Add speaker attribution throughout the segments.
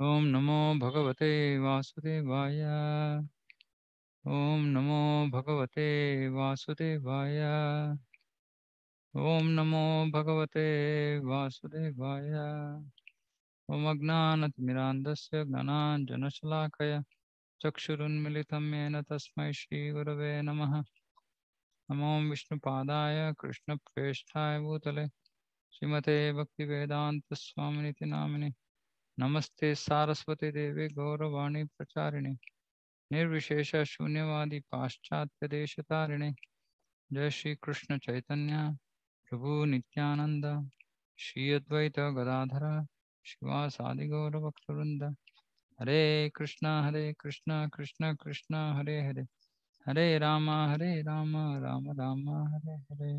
Speaker 1: ओम नमो भगवते वासुदेवाय ओम नमो भगवते वासुदेवाय ओम नमो भगवते वासुदेवाय ओम अज्ञानतिमिरान्धस्य ज्ञानाञ्जनशलाकय चक्षुरुन्मिलितं येन तस्मै श्रीगुरवे नमः नमो विष्णुपादाय कृष्णप्रेष्ठाय भूतले श्रीमते भक्तिवेदान्तस्वामिनिति नामिनि नमस्ते सारस्वती देवी गौरवाणी प्रचारिणे निर्विशेष शून्यवादी पाश्चात्य देश जय श्री कृष्ण चैतन्य प्रभु नित्यानंद श्री अद्वैत गदाधर शिवासादि गौरभक्तवृंद हरे कृष्णा हरे कृष्णा कृष्णा कृष्णा हरे हरे हरे राम हरे रामा राम राम हरे हरे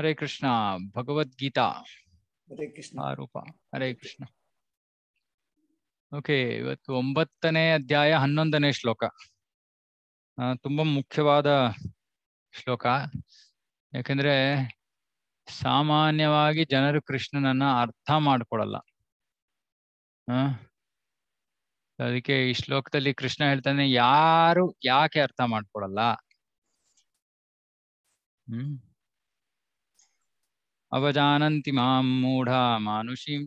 Speaker 1: ಹರೇ ಕೃಷ್ಣ ಭಗವದ್ಗೀತಾ ಹರೇ ಕೃಷ್ಣ ರೂಪ ಹರೇ ಕೃಷ್ಣ ಓಕೆ ಇವತ್ತು ಒಂಬತ್ತನೇ ಅಧ್ಯಾಯ ಹನ್ನೊಂದನೇ ಶ್ಲೋಕ ತುಂಬಾ ಮುಖ್ಯವಾದ ಶ್ಲೋಕ ಯಾಕಂದ್ರೆ ಸಾಮಾನ್ಯವಾಗಿ ಜನರು ಕೃಷ್ಣನನ್ನ ಅರ್ಥ ಮಾಡ್ಕೊಡಲ್ಲ ಹ ಅದಕ್ಕೆ ಈ ಶ್ಲೋಕದಲ್ಲಿ ಕೃಷ್ಣ ಹೇಳ್ತಾನೆ ಯಾರು ಯಾಕೆ ಅರ್ಥ ಮಾಡ್ಕೊಡಲ್ಲ ಹ್ಮ್ ಮಾಂ ಮಾಂ मूढा मानुषीं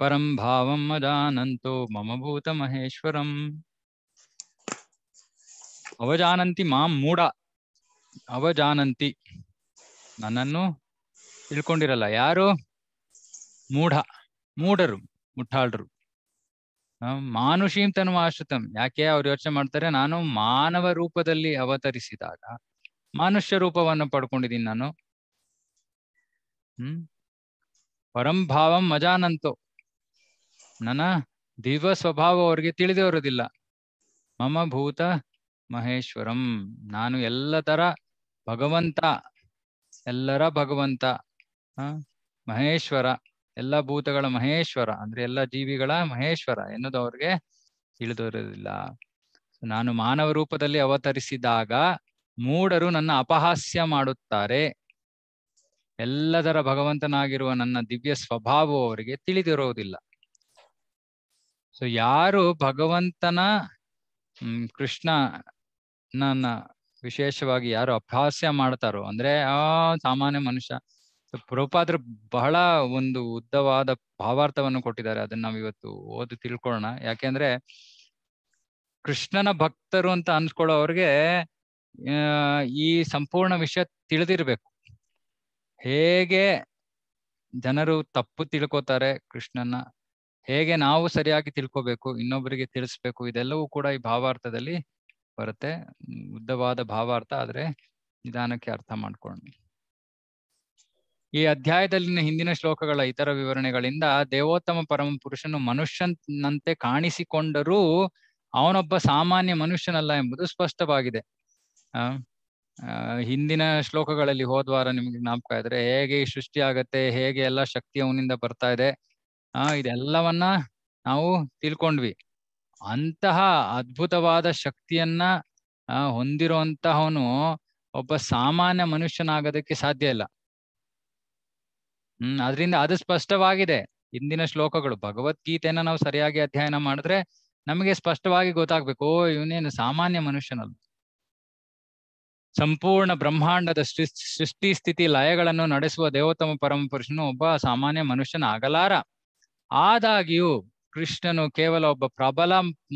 Speaker 1: ಪರಂ ಭಾವಂ ಅಜಾನಂತೋ ಮಮ ಭೂತ ಮಹೇಶ್ವರಂ ಅವಜಾನಂತಿ ಮಾಂ ಮೂಢ ಅವಜಾನಂತಿ ನನ್ನನ್ನು ತಿಳ್ಕೊಂಡಿರಲ್ಲ ಯಾರು ಮೂಢ ಮೂಢರು ಮುಠಾಳ್ರು ಮಾನುಷೀಂ ತನ್ವಾಶ್ರಿತಂ ಯಾಕೆ ಅವ್ರು ಯೋಚನೆ ಮಾಡ್ತಾರೆ ನಾನು ಮಾನವ ರೂಪದಲ್ಲಿ ಅವತರಿಸಿದಾಗ ಮನುಷ್ಯ ರೂಪವನ್ನು ಪಡ್ಕೊಂಡಿದ್ದೀನಿ ನಾನು
Speaker 2: ಪರಂ
Speaker 1: ಪರಂಭಾವಂ ಮಜಾನಂತೋ ನನ್ನ ದಿವ್ಯ ಸ್ವಭಾವ ಅವ್ರಿಗೆ ತಿಳಿದೇ ಬರೋದಿಲ್ಲ ಮಮ ಭೂತ ಮಹೇಶ್ವರಂ ನಾನು ಎಲ್ಲ ತರ ಭಗವಂತ ಎಲ್ಲರ ಭಗವಂತ ಮಹೇಶ್ವರ ಎಲ್ಲ ಭೂತಗಳ ಮಹೇಶ್ವರ ಅಂದ್ರೆ ಎಲ್ಲ ಜೀವಿಗಳ ಮಹೇಶ್ವರ ಎನ್ನುವುದು ಅವ್ರಿಗೆ ತಿಳಿದಿರೋದಿಲ್ಲ ನಾನು ಮಾನವ ರೂಪದಲ್ಲಿ ಅವತರಿಸಿದಾಗ ಮೂಡರು ನನ್ನ ಅಪಹಾಸ್ಯ ಮಾಡುತ್ತಾರೆ ಎಲ್ಲದರ ಭಗವಂತನಾಗಿರುವ ನನ್ನ ದಿವ್ಯ ಸ್ವಭಾವವು ಅವರಿಗೆ ತಿಳಿದಿರುವುದಿಲ್ಲ ಸೊ ಯಾರು ಭಗವಂತನ ಕೃಷ್ಣ ನನ್ನ ವಿಶೇಷವಾಗಿ ಯಾರು ಅಭ್ಯಾಸ ಮಾಡ್ತಾರೋ ಅಂದ್ರೆ ಆ ಸಾಮಾನ್ಯ ಮನುಷ್ಯ ಪ್ರಭುಪಾದ್ರು ಬಹಳ ಒಂದು ಉದ್ದವಾದ ಭಾವಾರ್ಥವನ್ನು ಕೊಟ್ಟಿದ್ದಾರೆ ಅದನ್ನ ನಾವು ಇವತ್ತು ಓದಿ ತಿಳ್ಕೊಳ್ಳೋಣ ಯಾಕೆಂದ್ರೆ ಕೃಷ್ಣನ ಭಕ್ತರು ಅಂತ ಅನ್ಸ್ಕೊಳ್ಳೋ ಅವ್ರಿಗೆ ಈ ಸಂಪೂರ್ಣ ವಿಷಯ ತಿಳಿದಿರ್ಬೇಕು ಹೇಗೆ ಜನರು ತಪ್ಪು ತಿಳ್ಕೊತಾರೆ ಕೃಷ್ಣನ ಹೇಗೆ ನಾವು ಸರಿಯಾಗಿ ತಿಳ್ಕೋಬೇಕು ಇನ್ನೊಬ್ಬರಿಗೆ ತಿಳಿಸ್ಬೇಕು ಇದೆಲ್ಲವೂ ಕೂಡ ಈ ಭಾವಾರ್ಥದಲ್ಲಿ ಬರುತ್ತೆ ಉದ್ದವಾದ ಭಾವಾರ್ಥ ಆದ್ರೆ ನಿಧಾನಕ್ಕೆ ಅರ್ಥ ಮಾಡ್ಕೊಂಡು ಈ ಅಧ್ಯಾಯದಲ್ಲಿನ ಹಿಂದಿನ ಶ್ಲೋಕಗಳ ಇತರ ವಿವರಣೆಗಳಿಂದ ದೇವೋತ್ತಮ ಪರಮ ಪುರುಷನು ಮನುಷ್ಯನಂತೆ ಕಾಣಿಸಿಕೊಂಡರೂ ಅವನೊಬ್ಬ ಸಾಮಾನ್ಯ ಮನುಷ್ಯನಲ್ಲ ಎಂಬುದು ಸ್ಪಷ್ಟವಾಗಿದೆ ಅಹ್ ಹಿಂದಿನ ಶ್ಲೋಕಗಳಲ್ಲಿ ಹೋದ್ವಾರ ನಿಮ್ಗೆ ಜ್ಞಾಪಕ ಇದ್ರೆ ಹೇಗೆ ಸೃಷ್ಟಿ ಆಗತ್ತೆ ಹೇಗೆ ಎಲ್ಲ ಶಕ್ತಿ ಅವನಿಂದ ಬರ್ತಾ ಇದೆ ಆ ಇದೆಲ್ಲವನ್ನ ನಾವು ತಿಳ್ಕೊಂಡ್ವಿ ಅಂತಹ ಅದ್ಭುತವಾದ ಶಕ್ತಿಯನ್ನ ಹೊಂದಿರುವಂತಹವನು ಒಬ್ಬ ಸಾಮಾನ್ಯ ಮನುಷ್ಯನಾಗೋದಕ್ಕೆ ಸಾಧ್ಯ ಇಲ್ಲ ಹ್ಮ್ ಅದರಿಂದ ಅದು ಸ್ಪಷ್ಟವಾಗಿದೆ ಹಿಂದಿನ ಶ್ಲೋಕಗಳು ಭಗವದ್ಗೀತೆಯನ್ನ ನಾವು ಸರಿಯಾಗಿ ಅಧ್ಯಯನ ಮಾಡಿದ್ರೆ ನಮಗೆ ಸ್ಪಷ್ಟವಾಗಿ ಗೊತ್ತಾಗ್ಬೇಕು ಓ ಇವನೇನು ಸಾಮಾನ್ಯ ಮನುಷ್ಯನಲ್ಲ ಸಂಪೂರ್ಣ ಬ್ರಹ್ಮಾಂಡದ ಸೃಷ್ಟಿ ಸ್ಥಿತಿ ಲಯಗಳನ್ನು ನಡೆಸುವ ದೇವತಮ ಪರಮ ಒಬ್ಬ ಸಾಮಾನ್ಯ ಮನುಷ್ಯನ ಆಗಲಾರ ಆದಾಗ್ಯೂ ಕೃಷ್ಣನು ಕೇವಲ ಒಬ್ಬ ಪ್ರಬಲ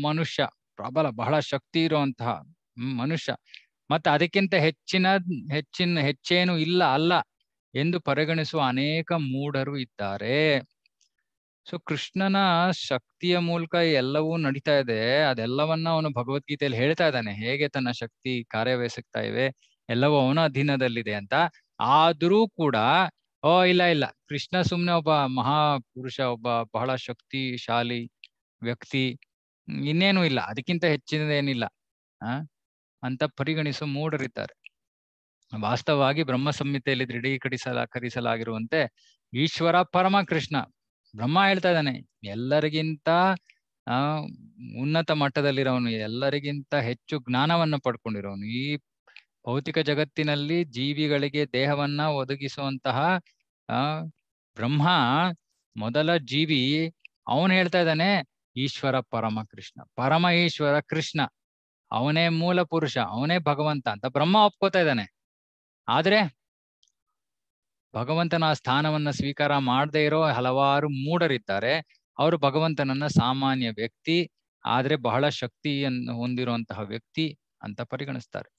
Speaker 1: ಮನುಷ್ಯ ಪ್ರಬಲ ಬಹಳ ಶಕ್ತಿ ಇರುವಂತಹ ಮನುಷ್ಯ ಮತ್ತೆ ಅದಕ್ಕಿಂತ ಹೆಚ್ಚಿನ ಹೆಚ್ಚಿನ ಹೆಚ್ಚೇನು ಇಲ್ಲ ಅಲ್ಲ ಎಂದು ಪರಿಗಣಿಸುವ ಅನೇಕ ಮೂಢರು ಇದ್ದಾರೆ ಸೊ ಕೃಷ್ಣನ ಶಕ್ತಿಯ ಮೂಲಕ ಎಲ್ಲವೂ ನಡೀತಾ ಇದೆ ಅದೆಲ್ಲವನ್ನ ಅವನು ಭಗವದ್ಗೀತೆಯಲ್ಲಿ ಹೇಳ್ತಾ ಇದ್ದಾನೆ ಹೇಗೆ ತನ್ನ ಶಕ್ತಿ ಕಾರ್ಯವಹಿಸ್ತಾ ಇವೆ ಎಲ್ಲವೂ ಅವನ ಅಧೀನದಲ್ಲಿದೆ ಅಂತ ಆದ್ರೂ ಕೂಡ ಓ ಇಲ್ಲ ಇಲ್ಲ ಕೃಷ್ಣ ಸುಮ್ನೆ ಒಬ್ಬ ಮಹಾಪುರುಷ ಒಬ್ಬ ಬಹಳ ಶಕ್ತಿಶಾಲಿ ವ್ಯಕ್ತಿ ಇನ್ನೇನು ಇಲ್ಲ ಅದಕ್ಕಿಂತ ಹೆಚ್ಚಿನದೇನಿಲ್ಲ ಆ ಅಂತ ಪರಿಗಣಿಸೋ ಮೂಡರಿದ್ದಾರೆ ವಾಸ್ತವವಾಗಿ ಬ್ರಹ್ಮ ಸಂಹಿತೆಯಲ್ಲಿ ದೃಢೀಕರಿಸಲ ಕರಿಸಲಾಗಿರುವಂತೆ ಈಶ್ವರ ಪರಮ ಕೃಷ್ಣ ಬ್ರಹ್ಮ ಹೇಳ್ತಾ ಇದ್ದಾನೆ ಎಲ್ಲರಿಗಿಂತ ಆ ಉನ್ನತ ಮಟ್ಟದಲ್ಲಿರೋನು ಎಲ್ಲರಿಗಿಂತ ಹೆಚ್ಚು ಜ್ಞಾನವನ್ನು ಪಡ್ಕೊಂಡಿರೋನು ಈ ಭೌತಿಕ ಜಗತ್ತಿನಲ್ಲಿ ಜೀವಿಗಳಿಗೆ ದೇಹವನ್ನ ಒದಗಿಸುವಂತಹ ಬ್ರಹ್ಮ ಮೊದಲ ಜೀವಿ ಅವನು ಹೇಳ್ತಾ ಇದ್ದಾನೆ ಈಶ್ವರ ಪರಮ ಕೃಷ್ಣ ಪರಮ ಈಶ್ವರ ಕೃಷ್ಣ ಅವನೇ ಮೂಲ ಪುರುಷ ಅವನೇ ಭಗವಂತ ಅಂತ ಬ್ರಹ್ಮ ಒಪ್ಕೋತಾ ಇದ್ದಾನೆ ಆದ್ರೆ ಭಗವಂತನ ಆ ಸ್ಥಾನವನ್ನ ಸ್ವೀಕಾರ ಮಾಡದೇ ಇರೋ ಹಲವಾರು ಮೂಡರಿದ್ದಾರೆ ಅವರು ಭಗವಂತನನ್ನ ಸಾಮಾನ್ಯ ವ್ಯಕ್ತಿ ಆದ್ರೆ ಬಹಳ ಶಕ್ತಿಯನ್ನು ಹೊಂದಿರುವಂತಹ ವ್ಯಕ್ತಿ ಅಂತ ಪರಿಗಣಿಸ್ತಾರೆ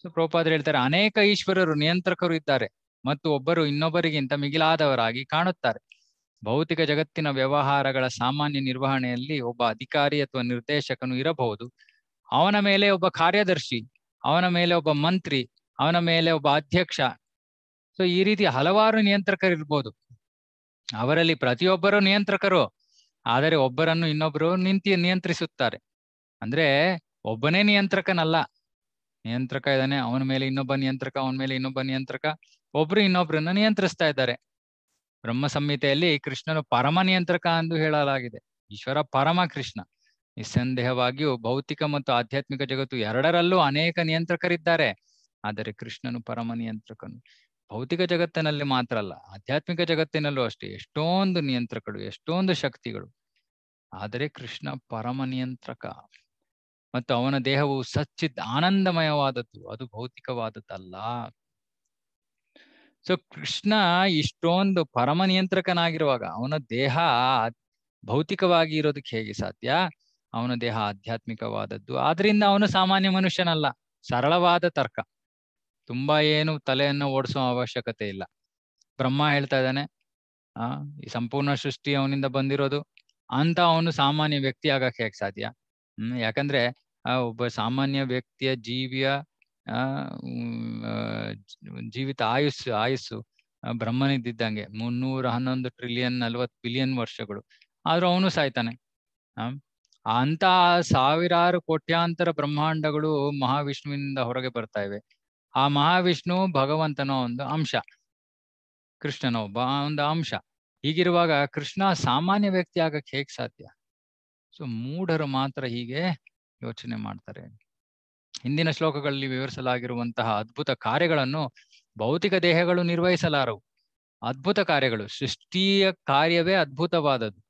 Speaker 1: ಸೊ ಪ್ರೋಪಾದ್ರೆ ಹೇಳ್ತಾರೆ ಅನೇಕ ಈಶ್ವರರು ನಿಯಂತ್ರಕರು ಇದ್ದಾರೆ ಮತ್ತು ಒಬ್ಬರು ಇನ್ನೊಬ್ಬರಿಗಿಂತ ಮಿಗಿಲಾದವರಾಗಿ ಕಾಣುತ್ತಾರೆ ಭೌತಿಕ ಜಗತ್ತಿನ ವ್ಯವಹಾರಗಳ ಸಾಮಾನ್ಯ ನಿರ್ವಹಣೆಯಲ್ಲಿ ಒಬ್ಬ ಅಧಿಕಾರಿ ಅಥವಾ ನಿರ್ದೇಶಕನು ಇರಬಹುದು ಅವನ ಮೇಲೆ ಒಬ್ಬ ಕಾರ್ಯದರ್ಶಿ ಅವನ ಮೇಲೆ ಒಬ್ಬ ಮಂತ್ರಿ ಅವನ ಮೇಲೆ ಒಬ್ಬ ಅಧ್ಯಕ್ಷ ಸೊ ಈ ರೀತಿ ಹಲವಾರು ನಿಯಂತ್ರಕರು ಇರ್ಬೋದು ಅವರಲ್ಲಿ ಪ್ರತಿಯೊಬ್ಬರು ನಿಯಂತ್ರಕರು ಆದರೆ ಒಬ್ಬರನ್ನು ಇನ್ನೊಬ್ಬರು ನಿಂತಿ ನಿಯಂತ್ರಿಸುತ್ತಾರೆ ಅಂದ್ರೆ ಒಬ್ಬನೇ ನಿಯಂತ್ರಕನಲ್ಲ ನಿಯಂತ್ರಕ ಇದ್ದಾನೆ ಅವನ ಮೇಲೆ ಇನ್ನೊಬ್ಬ ನಿಯಂತ್ರಕ ಅವನ ಮೇಲೆ ಇನ್ನೊಬ್ಬ ನಿಯಂತ್ರಕ ಒಬ್ರು ಇನ್ನೊಬ್ರನ್ನ ನಿಯಂತ್ರಿಸ್ತಾ ಇದ್ದಾರೆ ಬ್ರಹ್ಮ ಸಂಹಿತೆಯಲ್ಲಿ ಕೃಷ್ಣನು ಪರಮ ನಿಯಂತ್ರಕ ಎಂದು ಹೇಳಲಾಗಿದೆ ಈಶ್ವರ ಪರಮ ಕೃಷ್ಣ ನಿಸ್ಸಂದೇಹವಾಗಿಯೂ ಭೌತಿಕ ಮತ್ತು ಆಧ್ಯಾತ್ಮಿಕ ಜಗತ್ತು ಎರಡರಲ್ಲೂ ಅನೇಕ ನಿಯಂತ್ರಕರಿದ್ದಾರೆ ಆದರೆ ಕೃಷ್ಣನು ಪರಮ ನಿಯಂತ್ರಕನು ಭೌತಿಕ ಜಗತ್ತಿನಲ್ಲಿ ಮಾತ್ರ ಅಲ್ಲ ಆಧ್ಯಾತ್ಮಿಕ ಜಗತ್ತಿನಲ್ಲೂ ಅಷ್ಟೇ ಎಷ್ಟೊಂದು ನಿಯಂತ್ರಕಗಳು ಎಷ್ಟೊಂದು ಶಕ್ತಿಗಳು ಆದರೆ ಕೃಷ್ಣ ಪರಮ ನಿಯಂತ್ರಕ ಮತ್ತು ಅವನ ದೇಹವು ಸಚ್ಚಿದ್ ಆನಂದಮಯವಾದದ್ದು ಅದು ಭೌತಿಕವಾದದ್ದಲ್ಲ ಸೊ ಕೃಷ್ಣ ಇಷ್ಟೊಂದು ಪರಮ ನಿಯಂತ್ರಕನಾಗಿರುವಾಗ ಅವನ ದೇಹ ಭೌತಿಕವಾಗಿ ಇರೋದಕ್ಕೆ ಹೇಗೆ ಸಾಧ್ಯ ಅವನ ದೇಹ ಆಧ್ಯಾತ್ಮಿಕವಾದದ್ದು ಆದ್ರಿಂದ ಅವನು ಸಾಮಾನ್ಯ ಮನುಷ್ಯನಲ್ಲ ಸರಳವಾದ ತರ್ಕ ತುಂಬಾ ಏನು ತಲೆಯನ್ನು ಓಡಿಸೋ ಅವಶ್ಯಕತೆ ಇಲ್ಲ ಬ್ರಹ್ಮ ಹೇಳ್ತಾ ಇದ್ದಾನೆ ಆ ಈ ಸಂಪೂರ್ಣ ಸೃಷ್ಟಿ ಅವನಿಂದ ಬಂದಿರೋದು ಅಂತ ಅವನು ಸಾಮಾನ್ಯ ವ್ಯಕ್ತಿ ಆಗಕ್ಕೆ ಹೇಗೆ ಸಾಧ್ಯ ಹ್ಮ್ ಯಾಕಂದ್ರೆ ಆ ಒಬ್ಬ ಸಾಮಾನ್ಯ ವ್ಯಕ್ತಿಯ ಜೀವಿಯ ಆ ಜೀವಿತ ಆಯುಸ್ಸು ಆಯುಸ್ಸು ಬ್ರಹ್ಮನಿದ್ದಂಗೆ ಮುನ್ನೂರ ಹನ್ನೊಂದು ಟ್ರಿಲಿಯನ್ ನಲ್ವತ್ ಬಿಲಿಯನ್ ವರ್ಷಗಳು ಆದ್ರೂ ಅವನು ಸಾಯ್ತಾನೆ ಅಂತ ಸಾವಿರಾರು ಕೋಟ್ಯಾಂತರ ಬ್ರಹ್ಮಾಂಡಗಳು ಮಹಾವಿಷ್ಣುವಿನಿಂದ ಹೊರಗೆ ಬರ್ತಾ ಇವೆ ಆ ಮಹಾವಿಷ್ಣು ಭಗವಂತನ ಒಂದು ಅಂಶ ಕೃಷ್ಣನ ಒಬ್ಬ ಒಂದು ಅಂಶ ಹೀಗಿರುವಾಗ ಕೃಷ್ಣ ಸಾಮಾನ್ಯ ವ್ಯಕ್ತಿ ಆಗಕ್ಕೆ ಹೇಗೆ ಸಾಧ್ಯ ಸೊ ಮೂಢರು ಮಾತ್ರ ಹೀಗೆ ಯೋಚನೆ ಮಾಡ್ತಾರೆ ಹಿಂದಿನ ಶ್ಲೋಕಗಳಲ್ಲಿ ವಿವರಿಸಲಾಗಿರುವಂತಹ ಅದ್ಭುತ ಕಾರ್ಯಗಳನ್ನು ಭೌತಿಕ ದೇಹಗಳು ನಿರ್ವಹಿಸಲಾರವು ಅದ್ಭುತ ಕಾರ್ಯಗಳು ಸೃಷ್ಟಿಯ ಕಾರ್ಯವೇ ಅದ್ಭುತವಾದದ್ದು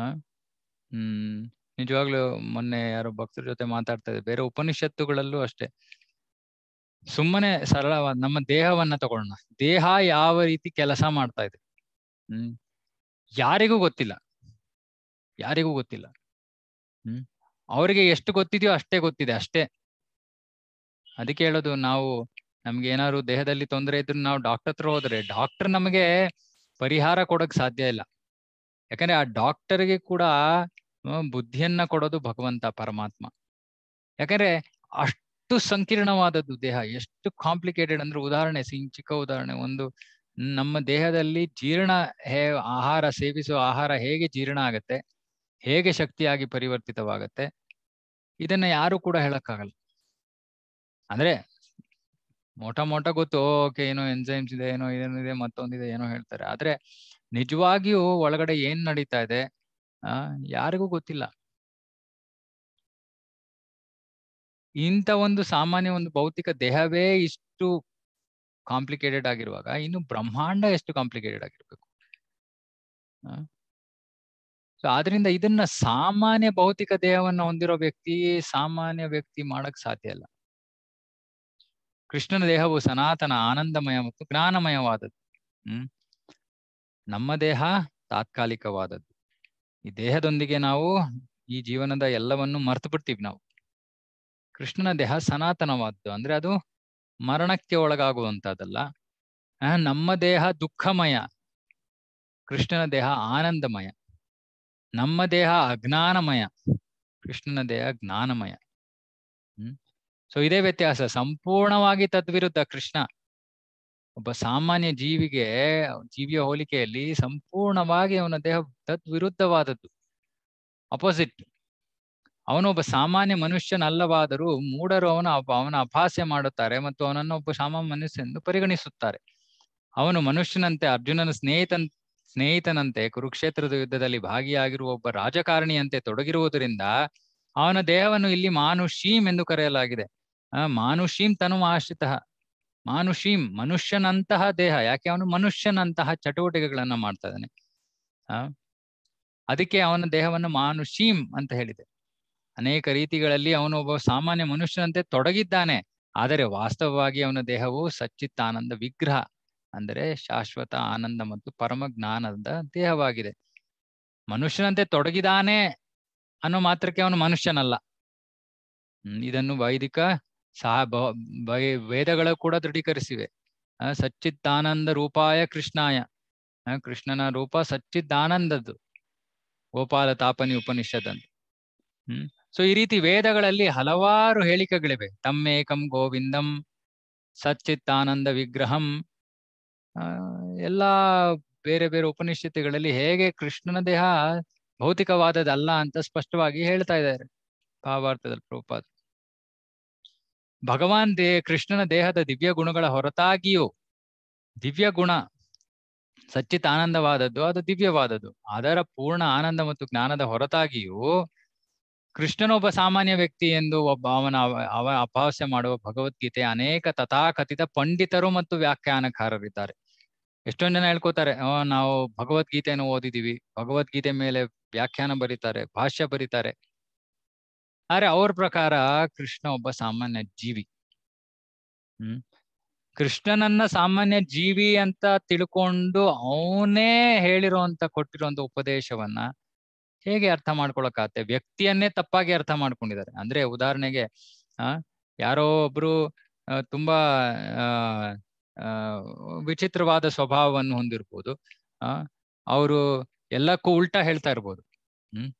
Speaker 1: ಹ್ಮ್ ನಿಜವಾಗ್ಲು ಮೊನ್ನೆ ಯಾರೋ ಭಕ್ತರ ಜೊತೆ ಮಾತಾಡ್ತಾ ಇದ್ದೆ ಬೇರೆ ಉಪನಿಷತ್ತುಗಳಲ್ಲೂ ಅಷ್ಟೇ ಸುಮ್ಮನೆ ಸರಳವಾದ ನಮ್ಮ ದೇಹವನ್ನ ತಗೊಳ್ಳೋಣ ದೇಹ ಯಾವ ರೀತಿ ಕೆಲಸ ಮಾಡ್ತಾ ಇದೆ ಹ್ಮ್ ಯಾರಿಗೂ ಗೊತ್ತಿಲ್ಲ ಯಾರಿಗೂ ಗೊತ್ತಿಲ್ಲ ಹ್ಮ್ ಅವರಿಗೆ ಎಷ್ಟು ಗೊತ್ತಿದೆಯೋ ಅಷ್ಟೇ ಗೊತ್ತಿದೆ ಅಷ್ಟೇ ಅದಕ್ಕೆ ಹೇಳೋದು ನಾವು ನಮ್ಗೆ ಏನಾದ್ರು ದೇಹದಲ್ಲಿ ತೊಂದರೆ ಇದ್ರು ನಾವು ಡಾಕ್ಟರ್ ಹತ್ರ ಹೋದ್ರೆ ಡಾಕ್ಟರ್ ನಮಗೆ ಪರಿಹಾರ ಕೊಡಕ್ ಸಾಧ್ಯ ಇಲ್ಲ ಯಾಕಂದ್ರೆ ಆ ಡಾಕ್ಟರ್ಗೆ ಕೂಡ ಬುದ್ಧಿಯನ್ನ ಕೊಡೋದು ಭಗವಂತ ಪರಮಾತ್ಮ ಯಾಕಂದ್ರೆ ಅಷ್ಟು ಎಷ್ಟು ಸಂಕೀರ್ಣವಾದದ್ದು ದೇಹ ಎಷ್ಟು ಕಾಂಪ್ಲಿಕೇಟೆಡ್ ಅಂದ್ರೆ ಉದಾಹರಣೆ ಸಿಂ ಚಿಕ್ಕ ಉದಾಹರಣೆ ಒಂದು ನಮ್ಮ ದೇಹದಲ್ಲಿ ಜೀರ್ಣ ಹೇ ಆಹಾರ ಸೇವಿಸುವ ಆಹಾರ ಹೇಗೆ ಜೀರ್ಣ ಆಗತ್ತೆ ಹೇಗೆ ಶಕ್ತಿಯಾಗಿ ಪರಿವರ್ತಿತವಾಗತ್ತೆ ಇದನ್ನ ಯಾರು ಕೂಡ ಹೇಳಕ್ಕಾಗಲ್ಲ ಅಂದ್ರೆ ಮೋಟ ಮೋಟ ಗೊತ್ತು ಓಕೆ ಏನೋ ಎಂಜೈಮ್ಸ್ ಇದೆ ಏನೋ ಇದೇನಿದೆ ಮತ್ತೊಂದಿದೆ ಏನೋ ಹೇಳ್ತಾರೆ ಆದ್ರೆ ನಿಜವಾಗಿಯೂ ಒಳಗಡೆ ಏನ್ ನಡೀತಾ ಇದೆ ಆ ಯಾರಿಗೂ ಗೊತ್ತಿಲ್ಲ ಇಂಥ ಒಂದು ಸಾಮಾನ್ಯ ಒಂದು ಭೌತಿಕ ದೇಹವೇ ಇಷ್ಟು ಕಾಂಪ್ಲಿಕೇಟೆಡ್ ಆಗಿರುವಾಗ ಇನ್ನು ಬ್ರಹ್ಮಾಂಡ ಎಷ್ಟು ಕಾಂಪ್ಲಿಕೇಟೆಡ್ ಆಗಿರ್ಬೇಕು ಸೊ ಆದ್ರಿಂದ ಇದನ್ನ ಸಾಮಾನ್ಯ ಭೌತಿಕ ದೇಹವನ್ನು ಹೊಂದಿರೋ ವ್ಯಕ್ತಿ ಸಾಮಾನ್ಯ ವ್ಯಕ್ತಿ ಮಾಡಕ್ ಸಾಧ್ಯ ಇಲ್ಲ ಕೃಷ್ಣನ ದೇಹವು ಸನಾತನ ಆನಂದಮಯ ಮತ್ತು ಜ್ಞಾನಮಯವಾದದ್ದು ಹ್ಮ್ ನಮ್ಮ ದೇಹ ತಾತ್ಕಾಲಿಕವಾದದ್ದು ಈ ದೇಹದೊಂದಿಗೆ ನಾವು ಈ ಜೀವನದ ಎಲ್ಲವನ್ನು ಮರ್ತು ಬಿಡ್ತೀವಿ ನಾವು ಕೃಷ್ಣನ ದೇಹ ಸನಾತನವಾದ್ದು ಅಂದ್ರೆ ಅದು ಮರಣಕ್ಕೆ ಒಳಗಾಗುವಂತಹದ್ದಲ್ಲ ನಮ್ಮ ದೇಹ ದುಃಖಮಯ ಕೃಷ್ಣನ ದೇಹ ಆನಂದಮಯ ನಮ್ಮ ದೇಹ ಅಜ್ಞಾನಮಯ ಕೃಷ್ಣನ ದೇಹ ಜ್ಞಾನಮಯ ಹ್ಮ್ ಸೊ ಇದೇ ವ್ಯತ್ಯಾಸ ಸಂಪೂರ್ಣವಾಗಿ ತದ್ವಿರುದ್ಧ ಕೃಷ್ಣ ಒಬ್ಬ ಸಾಮಾನ್ಯ ಜೀವಿಗೆ ಜೀವಿಯ ಹೋಲಿಕೆಯಲ್ಲಿ ಸಂಪೂರ್ಣವಾಗಿ ಅವನ ದೇಹ ತದ್ವಿರುದ್ಧವಾದದ್ದು ಅಪೋಸಿಟ್ ಅವನೊಬ್ಬ ಸಾಮಾನ್ಯ ಮನುಷ್ಯನಲ್ಲವಾದರೂ ಮೂಡರು ಅವನ ಅವನ ಅಪಾಸ್ಯ ಮಾಡುತ್ತಾರೆ ಮತ್ತು ಅವನನ್ನು ಒಬ್ಬ ಸಾಮಾನ್ಯ ಮನುಷ್ಯ ಎಂದು ಪರಿಗಣಿಸುತ್ತಾರೆ ಅವನು ಮನುಷ್ಯನಂತೆ ಅರ್ಜುನನ ಸ್ನೇಹಿತನ್ ಸ್ನೇಹಿತನಂತೆ ಕುರುಕ್ಷೇತ್ರದ ಯುದ್ಧದಲ್ಲಿ ಭಾಗಿಯಾಗಿರುವ ಒಬ್ಬ ರಾಜಕಾರಣಿಯಂತೆ ತೊಡಗಿರುವುದರಿಂದ ಅವನ ದೇಹವನ್ನು ಇಲ್ಲಿ ಮಾನುಷೀಂ ಎಂದು ಕರೆಯಲಾಗಿದೆ ಆ ಮಾನುಷೀಂ ತನು ಆಶ್ರಿತ ಮಾನುಷೀಂ ಮನುಷ್ಯನಂತಹ ದೇಹ ಯಾಕೆ ಅವನು ಮನುಷ್ಯನಂತಹ ಚಟುವಟಿಕೆಗಳನ್ನ ಮಾಡ್ತಾ ಇದ್ದಾನೆ ಆ ಅದಕ್ಕೆ ಅವನ ದೇಹವನ್ನು ಮಾನುಷೀಂ ಅಂತ ಹೇಳಿದೆ ಅನೇಕ ರೀತಿಗಳಲ್ಲಿ ಅವನು ಒಬ್ಬ ಸಾಮಾನ್ಯ ಮನುಷ್ಯನಂತೆ ತೊಡಗಿದ್ದಾನೆ ಆದರೆ ವಾಸ್ತವವಾಗಿ ಅವನ ದೇಹವು ಸಚ್ಚಿತ್ ಆನಂದ ವಿಗ್ರಹ ಅಂದರೆ ಶಾಶ್ವತ ಆನಂದ ಮತ್ತು ಪರಮ ಜ್ಞಾನದ ದೇಹವಾಗಿದೆ ಮನುಷ್ಯನಂತೆ ತೊಡಗಿದಾನೆ ಅನ್ನೋ ಮಾತ್ರಕ್ಕೆ ಅವನು ಮನುಷ್ಯನಲ್ಲ ಇದನ್ನು ವೈದಿಕ ಸಹ ವೇದಗಳು ಕೂಡ ದೃಢೀಕರಿಸಿವೆ ಸಚ್ಚಿದಾನಂದ ರೂಪಾಯ ಕೃಷ್ಣಾಯ ಕೃಷ್ಣನ ರೂಪ ಸಚ್ಚಿದಾನಂದದ್ದು ಗೋಪಾಲ ತಾಪನಿ ಉಪನಿಷದ್ ಹ್ಮ್ ಸೊ ಈ ರೀತಿ ವೇದಗಳಲ್ಲಿ ಹಲವಾರು ಹೇಳಿಕೆಗಳಿವೆ ತಮ್ಮೇಕಂ ಗೋವಿಂದಂ ಸಚ್ಚಿತ್ತಾನಂದ ವಿಗ್ರಹಂ ಎಲ್ಲ ಬೇರೆ ಬೇರೆ ಉಪನಿಷತ್ತುಗಳಲ್ಲಿ ಹೇಗೆ ಕೃಷ್ಣನ ದೇಹ ಭೌತಿಕವಾದದಲ್ಲ ಅಂತ ಸ್ಪಷ್ಟವಾಗಿ ಹೇಳ್ತಾ ಇದ್ದಾರೆ ಭಾವಾರ್ಥದಲ್ಲಿ ಪ್ರೂಪಾದ ಭಗವಾನ್ ದೇ ಕೃಷ್ಣನ ದೇಹದ ದಿವ್ಯ ಗುಣಗಳ ಹೊರತಾಗಿಯೂ ದಿವ್ಯ ಗುಣ ಸಚ್ಚಿತ್ ಆನಂದವಾದದ್ದು ಅದು ದಿವ್ಯವಾದದ್ದು ಅದರ ಪೂರ್ಣ ಆನಂದ ಮತ್ತು ಜ್ಞಾನದ ಹೊರತಾಗಿಯೂ ಕೃಷ್ಣನೊಬ್ಬ ಸಾಮಾನ್ಯ ವ್ಯಕ್ತಿ ಎಂದು ಒಬ್ಬ ಅವನ ಅವ ಅಪಹಾಸ್ಯ ಮಾಡುವ ಭಗವದ್ಗೀತೆ ಅನೇಕ ತಥಾಕಥಿತ ಪಂಡಿತರು ಮತ್ತು ವ್ಯಾಖ್ಯಾನಕಾರರಿದ್ದಾರೆ ಎಷ್ಟೊಂದು ಜನ ಹೇಳ್ಕೋತಾರೆ ನಾವು ಭಗವದ್ಗೀತೆಯನ್ನು ಓದಿದೀವಿ ಭಗವದ್ಗೀತೆ ಮೇಲೆ ವ್ಯಾಖ್ಯಾನ ಬರೀತಾರೆ ಭಾಷ್ಯ ಬರೀತಾರೆ ಆದ್ರೆ ಅವ್ರ ಪ್ರಕಾರ ಕೃಷ್ಣ ಒಬ್ಬ ಸಾಮಾನ್ಯ ಜೀವಿ ಹ್ಮ್ ಕೃಷ್ಣನನ್ನ ಸಾಮಾನ್ಯ ಜೀವಿ ಅಂತ ತಿಳ್ಕೊಂಡು ಅವನೇ ಹೇಳಿರುವಂತ ಕೊಟ್ಟಿರುವಂತ ಉಪದೇಶವನ್ನ ಹೇಗೆ ಅರ್ಥ ಮಾಡ್ಕೊಳಕಾಗತ್ತೆ ವ್ಯಕ್ತಿಯನ್ನೇ ತಪ್ಪಾಗಿ ಅರ್ಥ ಮಾಡ್ಕೊಂಡಿದ್ದಾರೆ ಅಂದ್ರೆ ಉದಾಹರಣೆಗೆ ಆ ಯಾರೋ ಒಬ್ರು ತುಂಬಾ ವಿಚಿತ್ರವಾದ ಸ್ವಭಾವವನ್ನು ಹೊಂದಿರ್ಬೋದು ಆ ಅವರು ಎಲ್ಲಕ್ಕೂ ಉಲ್ಟಾ ಹೇಳ್ತಾ ಇರ್ಬೋದು ಹ್ಮ್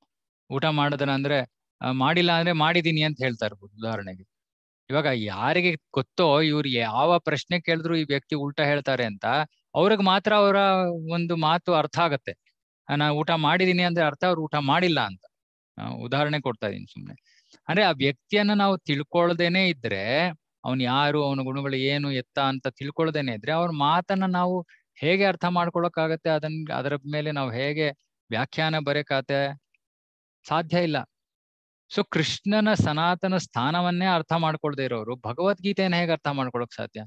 Speaker 1: ಊಟ ಮಾಡಿದ್ರ ಅಂದ್ರೆ ಮಾಡಿಲ್ಲ ಅಂದ್ರೆ ಮಾಡಿದೀನಿ ಅಂತ ಹೇಳ್ತಾ ಇರ್ಬೋದು ಉದಾಹರಣೆಗೆ ಇವಾಗ ಯಾರಿಗೆ ಗೊತ್ತೋ ಇವ್ರು ಯಾವ ಪ್ರಶ್ನೆ ಕೇಳಿದ್ರು ಈ ವ್ಯಕ್ತಿ ಉಲ್ಟಾ ಹೇಳ್ತಾರೆ ಅಂತ ಅವ್ರಿಗೆ ಮಾತ್ರ ಅವರ ಒಂದು ಮಾತು ಅರ್ಥ ಆಗತ್ತೆ ನಾನು ಊಟ ಮಾಡಿದೀನಿ ಅಂದ್ರೆ ಅರ್ಥ ಅವ್ರು ಊಟ ಮಾಡಿಲ್ಲ ಅಂತ ಉದಾಹರಣೆ ಕೊಡ್ತಾ ಇದೀನಿ ಸುಮ್ನೆ ಅಂದ್ರೆ ಆ ವ್ಯಕ್ತಿಯನ್ನ ನಾವು ತಿಳ್ಕೊಳ್ದೇನೆ ಇದ್ರೆ ಅವ್ನ್ ಯಾರು ಅವನ ಗುಣಗಳು ಏನು ಎತ್ತ ಅಂತ ತಿಳ್ಕೊಳ್ದೇನೆ ಇದ್ರೆ ಅವ್ರ ಮಾತನ್ನ ನಾವು ಹೇಗೆ ಅರ್ಥ ಮಾಡ್ಕೊಳಕ್ಕಾಗತ್ತೆ ಅದನ್ ಅದರ ಮೇಲೆ ನಾವು ಹೇಗೆ ವ್ಯಾಖ್ಯಾನ ಬರೆಕಾತೆ ಸಾಧ್ಯ ಇಲ್ಲ ಸೊ ಕೃಷ್ಣನ ಸನಾತನ ಸ್ಥಾನವನ್ನೇ ಅರ್ಥ ಮಾಡ್ಕೊಳ್ದೆ ಇರೋರು ಭಗವದ್ಗೀತೆಯನ್ನ ಹೇಗೆ ಅರ್ಥ ಮಾಡ್ಕೊಳಕ್ ಸಾಧ್ಯ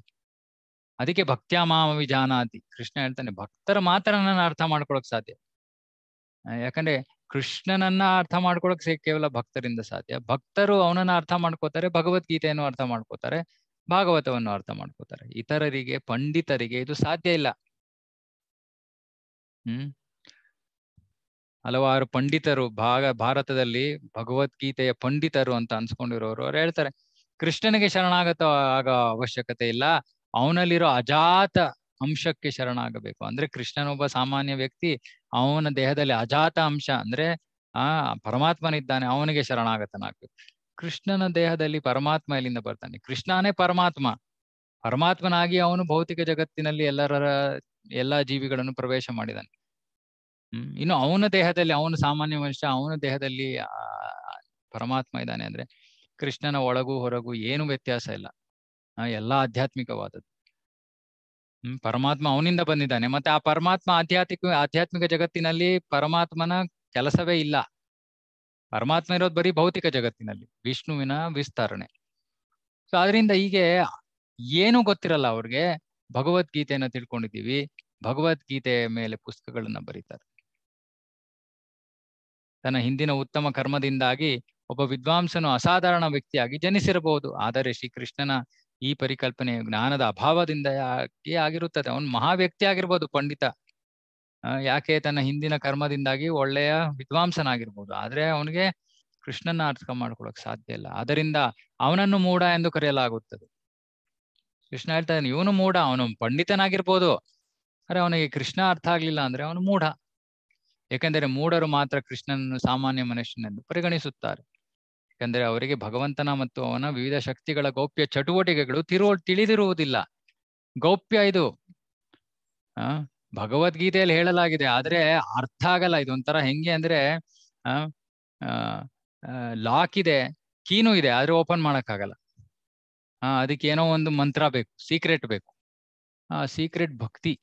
Speaker 1: ಅದಕ್ಕೆ ಭಕ್ತ್ಯ ಮಾಮ ವಿಜಾನಾತಿ ಕೃಷ್ಣ ಹೇಳ್ತಾನೆ ಭಕ್ತರ ಮಾತ್ರ ನನ್ನ ಅರ್ಥ ಮಾಡ್ಕೊಳಕ್ ಸಾಧ್ಯ ಯಾಕಂದ್ರೆ ಕೃಷ್ಣನನ್ನ ಅರ್ಥ ಮಾಡ್ಕೊಳಕ್ ಕೇವಲ ಭಕ್ತರಿಂದ ಸಾಧ್ಯ ಭಕ್ತರು ಅವನನ್ನ ಅರ್ಥ ಮಾಡ್ಕೋತಾರೆ ಭಗವದ್ಗೀತೆಯನ್ನು ಅರ್ಥ ಮಾಡ್ಕೋತಾರೆ ಭಾಗವತವನ್ನು ಅರ್ಥ ಮಾಡ್ಕೋತಾರೆ ಇತರರಿಗೆ ಪಂಡಿತರಿಗೆ ಇದು ಸಾಧ್ಯ ಇಲ್ಲ ಹ್ಮ್ ಹಲವಾರು ಪಂಡಿತರು ಭಾಗ ಭಾರತದಲ್ಲಿ ಭಗವದ್ಗೀತೆಯ ಪಂಡಿತರು ಅಂತ ಅನ್ಸ್ಕೊಂಡಿರೋರು ಅವ್ರು ಹೇಳ್ತಾರೆ ಕೃಷ್ಣನಿಗೆ ಶರಣಾಗತ ಆಗ ಅವಶ್ಯಕತೆ ಇಲ್ಲ ಅವನಲ್ಲಿರೋ ಅಜಾತ ಅಂಶಕ್ಕೆ ಶರಣಾಗಬೇಕು ಅಂದ್ರೆ ಕೃಷ್ಣನೊಬ್ಬ ಸಾಮಾನ್ಯ ವ್ಯಕ್ತಿ ಅವನ ದೇಹದಲ್ಲಿ ಅಜಾತ ಅಂಶ ಅಂದ್ರೆ ಆ ಪರಮಾತ್ಮನಿದ್ದಾನೆ ಅವನಿಗೆ ಶರಣಾಗತನಾಗ್ಬೇಕು ಕೃಷ್ಣನ ದೇಹದಲ್ಲಿ ಪರಮಾತ್ಮ ಇಲ್ಲಿಂದ ಬರ್ತಾನೆ ಕೃಷ್ಣನೇ ಪರಮಾತ್ಮ ಪರಮಾತ್ಮನಾಗಿ ಅವನು ಭೌತಿಕ ಜಗತ್ತಿನಲ್ಲಿ ಎಲ್ಲರ ಎಲ್ಲಾ ಜೀವಿಗಳನ್ನು ಪ್ರವೇಶ ಮಾಡಿದಾನೆ ಹ್ಮ್ ಇನ್ನು ಅವನ ದೇಹದಲ್ಲಿ ಅವನು ಸಾಮಾನ್ಯ ಮನುಷ್ಯ ಅವನ ದೇಹದಲ್ಲಿ ಪರಮಾತ್ಮ ಇದ್ದಾನೆ ಅಂದ್ರೆ ಕೃಷ್ಣನ ಒಳಗೂ ಹೊರಗೂ ಏನು ವ್ಯತ್ಯಾಸ ಇಲ್ಲ ಎಲ್ಲಾ ಆಧ್ಯಾತ್ಮಿಕವಾದದ್ದು ಹ್ಮ್ ಪರಮಾತ್ಮ ಅವನಿಂದ ಬಂದಿದ್ದಾನೆ ಮತ್ತೆ ಆ ಪರಮಾತ್ಮ ಆಧ್ಯಾತ್ಮಿಕ ಆಧ್ಯಾತ್ಮಿಕ ಜಗತ್ತಿನಲ್ಲಿ ಪರಮಾತ್ಮನ ಕೆಲಸವೇ ಇಲ್ಲ ಪರಮಾತ್ಮ ಇರೋದು ಬರೀ ಭೌತಿಕ ಜಗತ್ತಿನಲ್ಲಿ ವಿಷ್ಣುವಿನ ವಿಸ್ತರಣೆ ಸೊ ಅದರಿಂದ ಹೀಗೆ ಏನು ಗೊತ್ತಿರಲ್ಲ ಅವ್ರಿಗೆ ಭಗವದ್ಗೀತೆಯನ್ನು ತಿಳ್ಕೊಂಡಿದ್ದೀವಿ ಭಗವದ್ಗೀತೆಯ ಮೇಲೆ ಪುಸ್ತಕಗಳನ್ನ ಬರೀತಾರೆ ತನ್ನ ಹಿಂದಿನ ಉತ್ತಮ ಕರ್ಮದಿಂದಾಗಿ ಒಬ್ಬ ವಿದ್ವಾಂಸನು ಅಸಾಧಾರಣ ವ್ಯಕ್ತಿಯಾಗಿ ಜನಿಸಿರಬಹುದು ಆದರೆ ಶ್ರೀಕೃಷ್ಣನ ಈ ಪರಿಕಲ್ಪನೆ ಜ್ಞಾನದ ಅಭಾವದಿಂದ ಯಾಕೆ ಆಗಿರುತ್ತದೆ ಅವನು ಮಹಾ ವ್ಯಕ್ತಿ ಆಗಿರ್ಬೋದು ಪಂಡಿತ ಯಾಕೆ ತನ್ನ ಹಿಂದಿನ ಕರ್ಮದಿಂದಾಗಿ ಒಳ್ಳೆಯ ವಿದ್ವಾಂಸನಾಗಿರ್ಬೋದು ಆದ್ರೆ ಅವನಿಗೆ ಕೃಷ್ಣನ ಅರ್ಥ ಮಾಡ್ಕೊಳಕ್ ಸಾಧ್ಯ ಇಲ್ಲ ಅದರಿಂದ ಅವನನ್ನು ಮೂಢ ಎಂದು ಕರೆಯಲಾಗುತ್ತದೆ ಕೃಷ್ಣ ಹೇಳ್ತಾನೆ ಇವನು ಮೂಢ ಅವನು ಪಂಡಿತನಾಗಿರ್ಬೋದು ಅರೆ ಅವನಿಗೆ ಕೃಷ್ಣ ಅರ್ಥ ಆಗ್ಲಿಲ್ಲ ಅಂದ್ರೆ ಅವನು ಮೂಢ ಯಾಕೆಂದರೆ ಮೂಢರು ಮಾತ್ರ ಕೃಷ್ಣನನ್ನು ಸಾಮಾನ್ಯ ಮನುಷ್ಯನೆಂದು ಪರಿಗಣಿಸುತ್ತಾರೆ ಯಾಕಂದ್ರೆ ಅವರಿಗೆ ಭಗವಂತನ ಮತ್ತು ಅವನ ವಿವಿಧ ಶಕ್ತಿಗಳ ಗೌಪ್ಯ ಚಟುವಟಿಕೆಗಳು ತಿರು ತಿಳಿದಿರುವುದಿಲ್ಲ ಗೌಪ್ಯ ಇದು ಆ ಭಗವದ್ಗೀತೆಯಲ್ಲಿ ಹೇಳಲಾಗಿದೆ ಆದ್ರೆ ಅರ್ಥ ಆಗಲ್ಲ ಇದೊಂಥರ ಹೆಂಗೆ ಅಂದ್ರೆ ಆ ಲಾಕ್ ಇದೆ ಕೀನು ಇದೆ ಆದ್ರೆ ಓಪನ್ ಮಾಡಕ್ಕಾಗಲ್ಲ ಹಾ ಅದಕ್ಕೆ ಏನೋ ಒಂದು ಮಂತ್ರ ಬೇಕು ಸೀಕ್ರೆಟ್ ಬೇಕು ಆ ಸೀಕ್ರೆಟ್ ಭಕ್ತಿ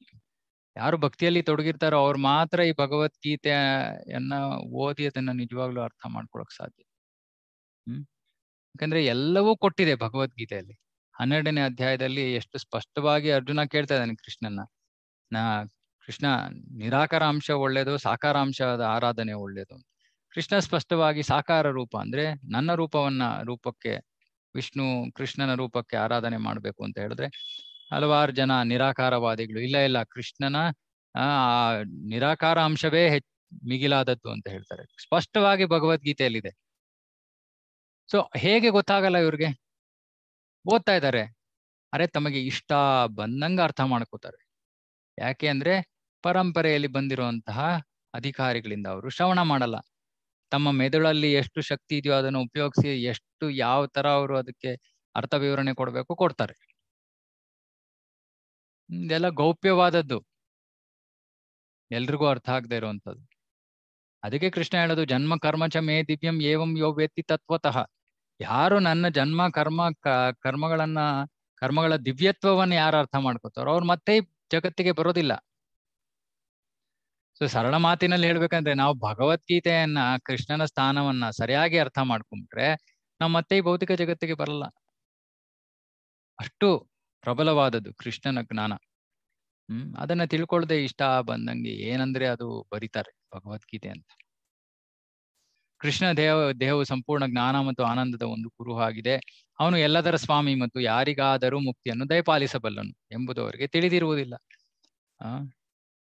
Speaker 1: ಯಾರು ಭಕ್ತಿಯಲ್ಲಿ ತೊಡಗಿರ್ತಾರೋ ಅವ್ರು ಮಾತ್ರ ಈ ಭಗವದ್ಗೀತೆಯನ್ನ ಓದಿ ಅದನ್ನ ನಿಜವಾಗ್ಲೂ ಅರ್ಥ ಮಾಡ್ಕೊಳಕ್ ಸಾಧ್ಯ ಹ್ಮ್ ಯಾಕಂದ್ರೆ ಎಲ್ಲವೂ ಕೊಟ್ಟಿದೆ ಭಗವದ್ಗೀತೆಯಲ್ಲಿ ಹನ್ನೆರಡನೇ ಅಧ್ಯಾಯದಲ್ಲಿ ಎಷ್ಟು ಸ್ಪಷ್ಟವಾಗಿ ಅರ್ಜುನ ಕೇಳ್ತಾ ಇದ್ದಾನೆ ಕೃಷ್ಣನ್ನ ನಾ ಕೃಷ್ಣ ನಿರಾಕಾರ ಅಂಶ ಒಳ್ಳೇದು ಸಾಕಾರ ಅಂಶದ ಆರಾಧನೆ ಒಳ್ಳೇದು ಕೃಷ್ಣ ಸ್ಪಷ್ಟವಾಗಿ ಸಾಕಾರ ರೂಪ ಅಂದ್ರೆ ನನ್ನ ರೂಪವನ್ನ ರೂಪಕ್ಕೆ ವಿಷ್ಣು ಕೃಷ್ಣನ ರೂಪಕ್ಕೆ ಆರಾಧನೆ ಮಾಡ್ಬೇಕು ಅಂತ ಹೇಳಿದ್ರೆ ಹಲವಾರು ಜನ ನಿರಾಕಾರವಾದಿಗಳು ಇಲ್ಲ ಇಲ್ಲ ಕೃಷ್ಣನ ಆ ನಿರಾಕಾರ ಅಂಶವೇ ಹೆಚ್ ಮಿಗಿಲಾದದ್ದು ಅಂತ ಹೇಳ್ತಾರೆ ಸ್ಪಷ್ಟವಾಗಿ ಭಗವದ್ಗೀತೆಯಲ್ಲಿದೆ ಸೊ ಹೇಗೆ ಗೊತ್ತಾಗಲ್ಲ ಇವ್ರಿಗೆ ಓದ್ತಾ ಇದ್ದಾರೆ ಅರೆ ತಮಗೆ ಇಷ್ಟ ಬಂದಂಗ ಅರ್ಥ ಮಾಡ್ಕೋತಾರೆ ಯಾಕೆ ಅಂದ್ರೆ ಪರಂಪರೆಯಲ್ಲಿ ಬಂದಿರುವಂತಹ ಅಧಿಕಾರಿಗಳಿಂದ ಅವರು ಶ್ರವಣ ಮಾಡಲ್ಲ ತಮ್ಮ ಮೆದುಳಲ್ಲಿ ಎಷ್ಟು ಶಕ್ತಿ ಇದೆಯೋ ಅದನ್ನು ಉಪಯೋಗಿಸಿ ಎಷ್ಟು ಯಾವ ತರ ಅವರು ಅದಕ್ಕೆ ಅರ್ಥ ವಿವರಣೆ ಕೊಡಬೇಕು ಕೊಡ್ತಾರೆ ಇದೆಲ್ಲ ಗೌಪ್ಯವಾದದ್ದು ಎಲ್ರಿಗೂ ಅರ್ಥ ಆಗದೆ ಇರುವಂಥದ್ದು ಅದಕ್ಕೆ ಕೃಷ್ಣ ಹೇಳೋದು ಜನ್ಮ ಕರ್ಮಚ ಮೇ ದಿವ್ಯಂ ಏವಂ ಯೋ ವ್ಯಕ್ತಿ ತತ್ವತಃ ಯಾರು ನನ್ನ ಜನ್ಮ ಕರ್ಮ ಕರ್ಮಗಳನ್ನ ಕರ್ಮಗಳ ದಿವ್ಯತ್ವವನ್ನು ಯಾರು ಅರ್ಥ ಮಾಡ್ಕೋತಾರೋ ಅವ್ರು ಮತ್ತೆ ಜಗತ್ತಿಗೆ ಬರೋದಿಲ್ಲ ಸೊ ಸರಳ ಮಾತಿನಲ್ಲಿ ಹೇಳ್ಬೇಕಂದ್ರೆ ನಾವು ಭಗವದ್ಗೀತೆಯನ್ನ ಕೃಷ್ಣನ ಸ್ಥಾನವನ್ನ ಸರಿಯಾಗಿ ಅರ್ಥ ಮಾಡ್ಕೊಂಡ್ರೆ ನಾವು ಮತ್ತೆ ಈ ಭೌತಿಕ ಜಗತ್ತಿಗೆ ಬರಲ್ಲ ಅಷ್ಟು ಪ್ರಬಲವಾದದ್ದು ಕೃಷ್ಣನ ಜ್ಞಾನ ಹ್ಮ್ ಅದನ್ನ ತಿಳ್ಕೊಳ್ದೆ ಇಷ್ಟ ಬಂದಂಗೆ ಏನಂದ್ರೆ ಅದು ಬರೀತಾರೆ ಭಗವದ್ಗೀತೆ ಅಂತ ಕೃಷ್ಣ ದೇವ ದೇಹವು ಸಂಪೂರ್ಣ ಜ್ಞಾನ ಮತ್ತು ಆನಂದದ ಒಂದು ಗುರು ಆಗಿದೆ ಅವನು ಎಲ್ಲದರ ಸ್ವಾಮಿ ಮತ್ತು ಯಾರಿಗಾದರೂ ಮುಕ್ತಿಯನ್ನು ದಯಪಾಲಿಸಬಲ್ಲನು ಎಂಬುದು ಅವರಿಗೆ ತಿಳಿದಿರುವುದಿಲ್ಲ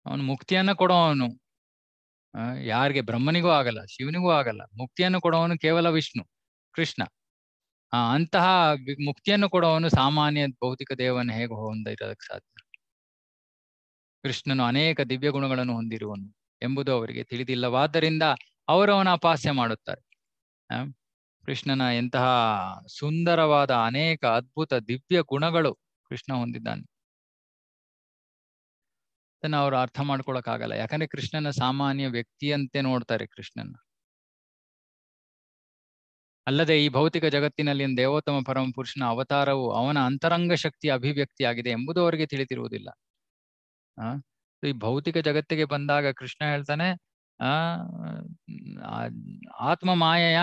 Speaker 1: ಅವನು ಮುಕ್ತಿಯನ್ನು ಕೊಡೋವನು ಯಾರಿಗೆ ಬ್ರಹ್ಮನಿಗೂ ಆಗಲ್ಲ ಶಿವನಿಗೂ ಆಗಲ್ಲ ಮುಕ್ತಿಯನ್ನು ಕೊಡೋವನು ಕೇವಲ ವಿಷ್ಣು ಕೃಷ್ಣ ಆ ಅಂತಹ ಮುಕ್ತಿಯನ್ನು ಕೊಡೋವನು ಸಾಮಾನ್ಯ ಭೌತಿಕ ದೇವನ ಹೇಗೆ ಹೊಂದಿರೋದಕ್ಕೆ ಸಾಧ್ಯ ಕೃಷ್ಣನು ಅನೇಕ ದಿವ್ಯ ಗುಣಗಳನ್ನು ಹೊಂದಿರುವನು ಎಂಬುದು ಅವರಿಗೆ ತಿಳಿದಿಲ್ಲವಾದ್ದರಿಂದ ಅವರವನ ಅಪಾಸ್ಯ ಮಾಡುತ್ತಾರೆ ಕೃಷ್ಣನ ಎಂತಹ ಸುಂದರವಾದ ಅನೇಕ ಅದ್ಭುತ ದಿವ್ಯ ಗುಣಗಳು ಕೃಷ್ಣ ಹೊಂದಿದ್ದಾನೆ ಅದನ್ನ ಅವರು ಅರ್ಥ ಮಾಡ್ಕೊಳಕ್ ಆಗಲ್ಲ ಯಾಕಂದ್ರೆ ಕೃಷ್ಣನ ಸಾಮಾನ್ಯ ವ್ಯಕ್ತಿಯಂತೆ ನೋಡ್ತಾರೆ ಕೃಷ್ಣನ ಅಲ್ಲದೆ ಈ ಭೌತಿಕ ಜಗತ್ತಿನಲ್ಲಿ ದೇವೋತ್ತಮ ಪರಮ ಪುರುಷನ ಅವತಾರವು ಅವನ ಅಂತರಂಗ ಶಕ್ತಿಯ ಅಭಿವ್ಯಕ್ತಿಯಾಗಿದೆ ಎಂಬುದು ಅವರಿಗೆ ತಿಳಿದಿರುವುದಿಲ್ಲ ಆ ಈ ಭೌತಿಕ ಜಗತ್ತಿಗೆ ಬಂದಾಗ ಕೃಷ್ಣ ಹೇಳ್ತಾನೆ ಆತ್ಮ ಮಾಯೆಯ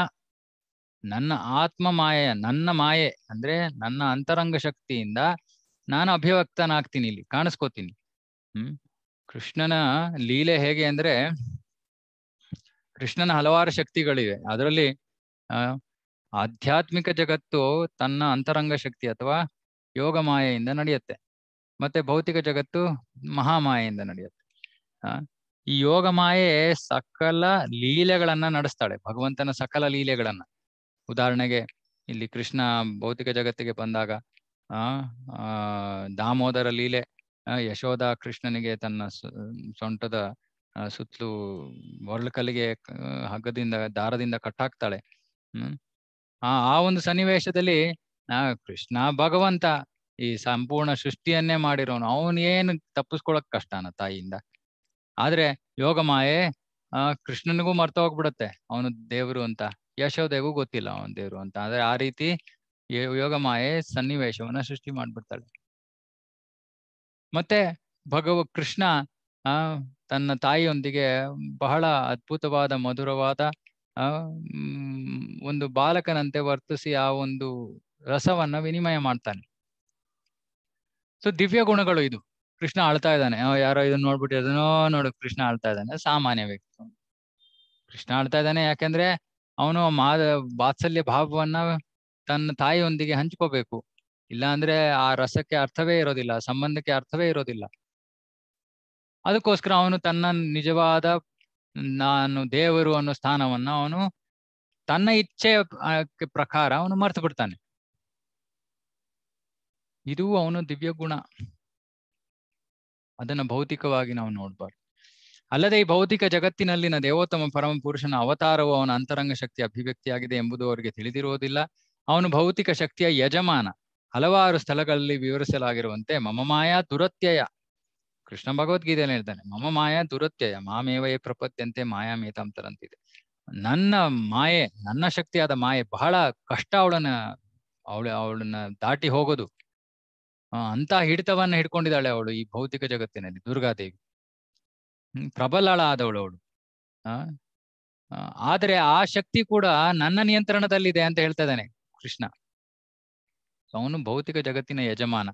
Speaker 1: ನನ್ನ ಆತ್ಮ ಮಾಯೆಯ ನನ್ನ ಮಾಯೆ ಅಂದ್ರೆ ನನ್ನ ಅಂತರಂಗ ಶಕ್ತಿಯಿಂದ ನಾನು ಅಭಿವ್ಯಕ್ತನಾಗ್ತೀನಿ ಇಲ್ಲಿ ಕಾಣಿಸ್ಕೋತೀನಿ ಹ್ಮ್ ಕೃಷ್ಣನ ಲೀಲೆ ಹೇಗೆ ಅಂದ್ರೆ ಕೃಷ್ಣನ ಹಲವಾರು ಶಕ್ತಿಗಳಿವೆ ಅದರಲ್ಲಿ ಆಧ್ಯಾತ್ಮಿಕ ಜಗತ್ತು ತನ್ನ ಅಂತರಂಗ ಶಕ್ತಿ ಅಥವಾ ಯೋಗ ಮಾಯೆಯಿಂದ ನಡೆಯುತ್ತೆ ಮತ್ತೆ ಭೌತಿಕ ಜಗತ್ತು ಮಹಾಮಾಯೆಯಿಂದ ನಡೆಯುತ್ತೆ ಈ ಯೋಗ ಮಾಯೆ ಸಕಲ ಲೀಲೆಗಳನ್ನ ನಡೆಸ್ತಾಳೆ ಭಗವಂತನ ಸಕಲ ಲೀಲೆಗಳನ್ನ ಉದಾಹರಣೆಗೆ ಇಲ್ಲಿ ಕೃಷ್ಣ ಭೌತಿಕ ಜಗತ್ತಿಗೆ ಬಂದಾಗ ಆ ದಾಮೋದರ ಲೀಲೆ ಯಶೋಧ ಕೃಷ್ಣನಿಗೆ ತನ್ನ ಸೊಂಟದ ಸುತ್ತಲೂ ಒರಳುಕಲ್ಲಿಗೆ ಹಗ್ಗದಿಂದ ದಾರದಿಂದ ಕಟ್ಟಾಕ್ತಾಳೆ ಹ್ಮ್ ಆ ಆ ಒಂದು ಸನ್ನಿವೇಶದಲ್ಲಿ ನಾ ಕೃಷ್ಣ ಭಗವಂತ ಈ ಸಂಪೂರ್ಣ ಸೃಷ್ಟಿಯನ್ನೇ ಮಾಡಿರೋನು ಅವನೇನು ತಪ್ಪಿಸ್ಕೊಳಕ್ ಕಷ್ಟನ ತಾಯಿಯಿಂದ ಆದ್ರೆ ಯೋಗ ಮಾಯೆ ಆ ಕೃಷ್ಣನಿಗೂ ಮರ್ತ ಹೋಗ್ಬಿಡತ್ತೆ ಅವನು ದೇವರು ಅಂತ ಯಶೋದೆಗೂ ಗೊತ್ತಿಲ್ಲ ಅವನ ದೇವ್ರು ಅಂತ ಆದ್ರೆ ಆ ರೀತಿ ಯೋಗ ಮಾಯೆ ಸನ್ನಿವೇಶವನ್ನ ಸೃಷ್ಟಿ ಮಾಡ್ಬಿಡ್ತಾಳೆ ಮತ್ತೆ ಭಗವ ಕೃಷ್ಣ ಆ ತನ್ನ ತಾಯಿಯೊಂದಿಗೆ ಬಹಳ ಅದ್ಭುತವಾದ ಮಧುರವಾದ ಆ ಒಂದು ಬಾಲಕನಂತೆ ವರ್ತಿಸಿ ಆ ಒಂದು ರಸವನ್ನ ವಿನಿಮಯ ಮಾಡ್ತಾನೆ ಸೊ ದಿವ್ಯ ಗುಣಗಳು ಇದು ಕೃಷ್ಣ ಅಳ್ತಾ ಇದ್ದಾನೆ ಯಾರೋ ಇದನ್ನ ನೋಡ್ಬಿಟ್ಟು ಅದನ್ನೋ ನೋಡು ಕೃಷ್ಣ ಅಳ್ತಾ ಇದ್ದಾನೆ ಸಾಮಾನ್ಯ ವ್ಯಕ್ತಿ ಕೃಷ್ಣ ಅಳ್ತಾ ಇದ್ದಾನೆ ಯಾಕಂದ್ರೆ ಅವನು ಮಾ ಬಾತ್ಸಲ್ಯ ಭಾವವನ್ನ ತನ್ನ ತಾಯಿಯೊಂದಿಗೆ ಹಂಚ್ಕೋಬೇಕು ಇಲ್ಲಾಂದ್ರೆ ಆ ರಸಕ್ಕೆ ಅರ್ಥವೇ ಇರೋದಿಲ್ಲ ಸಂಬಂಧಕ್ಕೆ ಅರ್ಥವೇ ಇರೋದಿಲ್ಲ ಅದಕ್ಕೋಸ್ಕರ ಅವನು ತನ್ನ ನಿಜವಾದ ನಾನು ದೇವರು ಅನ್ನೋ ಸ್ಥಾನವನ್ನ ಅವನು ತನ್ನ ಇಚ್ಛೆ ಪ್ರಕಾರ ಅವನು ಮರ್ತು ಬಿಡ್ತಾನೆ ಇದು ಅವನು ದಿವ್ಯ ಗುಣ ಅದನ್ನ ಭೌತಿಕವಾಗಿ ನಾವು ನೋಡ್ಬಾರ್ದು ಅಲ್ಲದೆ ಈ ಭೌತಿಕ ಜಗತ್ತಿನಲ್ಲಿನ ದೇವೋತ್ತಮ ಪರಮ ಪುರುಷನ ಅವತಾರವು ಅವನ ಅಂತರಂಗ ಶಕ್ತಿ ಅಭಿವ್ಯಕ್ತಿಯಾಗಿದೆ ಎಂಬುದು ಅವರಿಗೆ ತಿಳಿದಿರುವುದಿಲ್ಲ ಅವನು ಭೌತಿಕ ಶಕ್ತಿಯ ಯಜಮಾನ ಹಲವಾರು ಸ್ಥಳಗಳಲ್ಲಿ ವಿವರಿಸಲಾಗಿರುವಂತೆ ಮಮ ಮಾಯಾ ದುರತ್ಯಯ ಕೃಷ್ಣ ಭಗವದ್ಗೀತೆಯಲ್ಲಿ ಹೇಳ್ತಾನೆ ಮಮ ಮಾಯಾ ದುರತ್ಯಯ ಮಾಮೇವಯೇ ಪ್ರಪತ್ಯಂತೆ ಮಾಯಾ ಮೇತಾಂತರಂತಿದೆ ನನ್ನ ಮಾಯೆ ನನ್ನ ಶಕ್ತಿಯಾದ ಮಾಯೆ ಬಹಳ ಕಷ್ಟ ಅವಳನ್ನ ಅವಳು ಅವಳನ್ನ ದಾಟಿ ಹೋಗೋದು ಅಂತ ಹಿಡಿತವನ್ನ ಹಿಡ್ಕೊಂಡಿದ್ದಾಳೆ ಅವಳು ಈ ಭೌತಿಕ ಜಗತ್ತಿನಲ್ಲಿ ದುರ್ಗಾದೇವಿ ಪ್ರಬಲಳ ಆದವಳು ಅವಳು ಆ ಆದರೆ ಆ ಶಕ್ತಿ ಕೂಡ ನನ್ನ ನಿಯಂತ್ರಣದಲ್ಲಿದೆ ಅಂತ ಹೇಳ್ತಾ ಕೃಷ್ಣ ಅವನು ಭೌತಿಕ ಜಗತ್ತಿನ ಯಜಮಾನ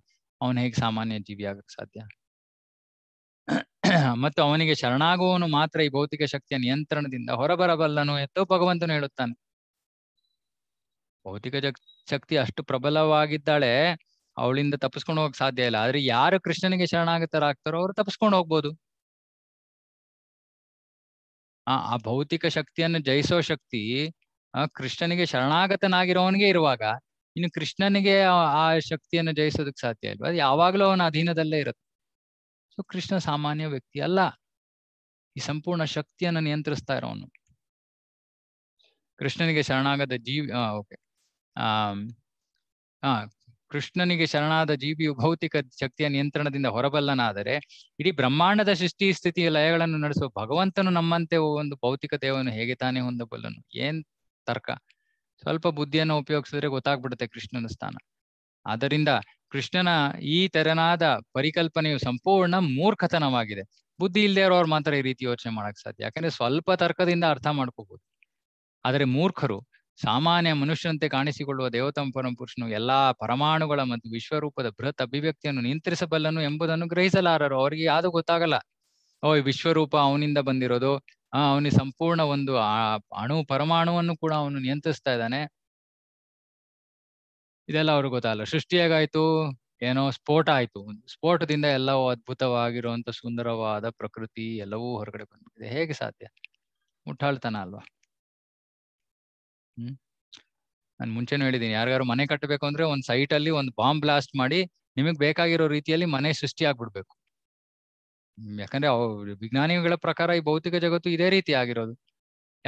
Speaker 1: ಅವನು ಹೇಗೆ ಸಾಮಾನ್ಯ ಜೀವಿ ಆಗಕ್ ಸಾಧ್ಯ ಮತ್ತು ಅವನಿಗೆ ಶರಣಾಗುವವನು ಮಾತ್ರ ಈ ಭೌತಿಕ ಶಕ್ತಿಯ ನಿಯಂತ್ರಣದಿಂದ ಹೊರಬರಬಲ್ಲನು ಎಂದು ಭಗವಂತನು ಹೇಳುತ್ತಾನೆ ಭೌತಿಕ ಶಕ್ತಿ ಅಷ್ಟು ಪ್ರಬಲವಾಗಿದ್ದಾಳೆ ಅವಳಿಂದ ತಪ್ಪಿಸ್ಕೊಂಡು ಹೋಗಕ್ ಸಾಧ್ಯ ಇಲ್ಲ ಆದ್ರೆ ಯಾರು ಕೃಷ್ಣನಿಗೆ ಶರಣಾಗತರಾಗ್ತಾರೋ ಅವ್ರು ತಪ್ಪಿಸ್ಕೊಂಡು ಹೋಗ್ಬೋದು ಆ ಆ ಭೌತಿಕ ಶಕ್ತಿಯನ್ನು ಜಯಿಸೋ ಶಕ್ತಿ ಆ ಕೃಷ್ಣನಿಗೆ ಶರಣಾಗತನಾಗಿರೋವನಿಗೆ ಇರುವಾಗ ಇನ್ನು ಕೃಷ್ಣನಿಗೆ ಆ ಶಕ್ತಿಯನ್ನು ಜಯಿಸೋದಕ್ ಸಾಧ್ಯ ಇಲ್ವಾ ಅದು ಯಾವಾಗ್ಲೂ ಅವನ ಅಧೀನದಲ್ಲೇ ಇರುತ್ತೆ ಸೊ ಕೃಷ್ಣ ಸಾಮಾನ್ಯ ವ್ಯಕ್ತಿ ಅಲ್ಲ ಈ ಸಂಪೂರ್ಣ ಶಕ್ತಿಯನ್ನು ನಿಯಂತ್ರಿಸ್ತಾ ಇರೋನು ಕೃಷ್ಣನಿಗೆ ಶರಣಾಗದ ಜೀವಿ ಓಕೆ ಆ ಕೃಷ್ಣನಿಗೆ ಶರಣಾದ ಜೀವಿಯು ಭೌತಿಕ ಶಕ್ತಿಯ ನಿಯಂತ್ರಣದಿಂದ ಹೊರಬಲ್ಲನಾದರೆ ಇಡೀ ಬ್ರಹ್ಮಾಂಡದ ಸೃಷ್ಟಿ ಸ್ಥಿತಿಯ ಲಯಗಳನ್ನು ನಡೆಸುವ ಭಗವಂತನು ನಮ್ಮಂತೆ ಒಂದು ಭೌತಿಕ ದೇವನು ಹೇಗೆ ತಾನೇ ಹೊಂದಬಲ್ಲನು ಏನ್ ತರ್ಕ ಸ್ವಲ್ಪ ಬುದ್ಧಿಯನ್ನು ಉಪಯೋಗಿಸಿದ್ರೆ ಗೊತ್ತಾಗ್ಬಿಡುತ್ತೆ ಕೃಷ್ಣನ ಸ್ಥಾನ ಆದ್ದರಿಂದ ಕೃಷ್ಣನ ಈ ತೆರನಾದ ಪರಿಕಲ್ಪನೆಯು ಸಂಪೂರ್ಣ ಮೂರ್ಖತನವಾಗಿದೆ ಬುದ್ಧಿ ಇಲ್ಲದೆ ಇರೋರು ಮಾತ್ರ ಈ ರೀತಿ ಯೋಚನೆ ಮಾಡಕ್ ಸಾಧ್ಯ ಯಾಕಂದ್ರೆ ಸ್ವಲ್ಪ ತರ್ಕದಿಂದ ಅರ್ಥ ಮಾಡ್ಕೋಬಹುದು ಆದರೆ ಮೂರ್ಖರು ಸಾಮಾನ್ಯ ಮನುಷ್ಯನಂತೆ ಕಾಣಿಸಿಕೊಳ್ಳುವ ದೇವತಂ ಪರಂ ಪುರುಷನು ಎಲ್ಲಾ ಪರಮಾಣುಗಳ ಮತ್ತು ವಿಶ್ವರೂಪದ ಬೃಹತ್ ಅಭಿವ್ಯಕ್ತಿಯನ್ನು ನಿಯಂತ್ರಿಸಬಲ್ಲನು ಎಂಬುದನ್ನು ಗ್ರಹಿಸಲಾರರು ಅವರಿಗೆ ಯಾವುದು ಗೊತ್ತಾಗಲ್ಲ ಓ ವಿಶ್ವರೂಪ ಅವನಿಂದ ಬಂದಿರೋದು ಆ ಅವನಿಗೆ ಸಂಪೂರ್ಣ ಒಂದು ಅಣು ಪರಮಾಣುವನ್ನು ಕೂಡ ಅವನು ನಿಯಂತ್ರಿಸ್ತಾ ಇದ್ದಾನೆ ಇದೆಲ್ಲ ಅವ್ರಿಗೆ ಗೊತ್ತಾಗಲ್ಲ ಸೃಷ್ಟಿಯಾಗಾಯ್ತು ಏನೋ ಸ್ಫೋಟ ಆಯ್ತು ಸ್ಫೋಟದಿಂದ ಎಲ್ಲವೂ ಅದ್ಭುತವಾಗಿರುವಂತ ಸುಂದರವಾದ ಪ್ರಕೃತಿ ಎಲ್ಲವೂ ಹೊರಗಡೆ ಬಂದ್ಬಿಟ್ಟಿದೆ ಹೇಗೆ ಸಾಧ್ಯ ಮುಟ್ಟಾಳ್ತಾನ ಅಲ್ವಾ ಹ್ಮ್ ನಾನು ಮುಂಚೆನೂ ಹೇಳಿದ್ದೀನಿ ಯಾರ್ಯಾರು ಮನೆ ಕಟ್ಟಬೇಕು ಅಂದ್ರೆ ಒಂದ್ ಸೈಟ್ ಅಲ್ಲಿ ಒಂದು ಬಾಂಬ್ ಬ್ಲಾಸ್ಟ್ ಮಾಡಿ ನಿಮಗ್ ಬೇಕಾಗಿರೋ ರೀತಿಯಲ್ಲಿ ಮನೆ ಸೃಷ್ಟಿ ಆಗ್ಬಿಡ್ಬೇಕು ಯಾಕಂದ್ರೆ ವಿಜ್ಞಾನಿಗಳ ಪ್ರಕಾರ ಈ ಭೌತಿಕ ಜಗತ್ತು ಇದೇ ರೀತಿ ಆಗಿರೋದು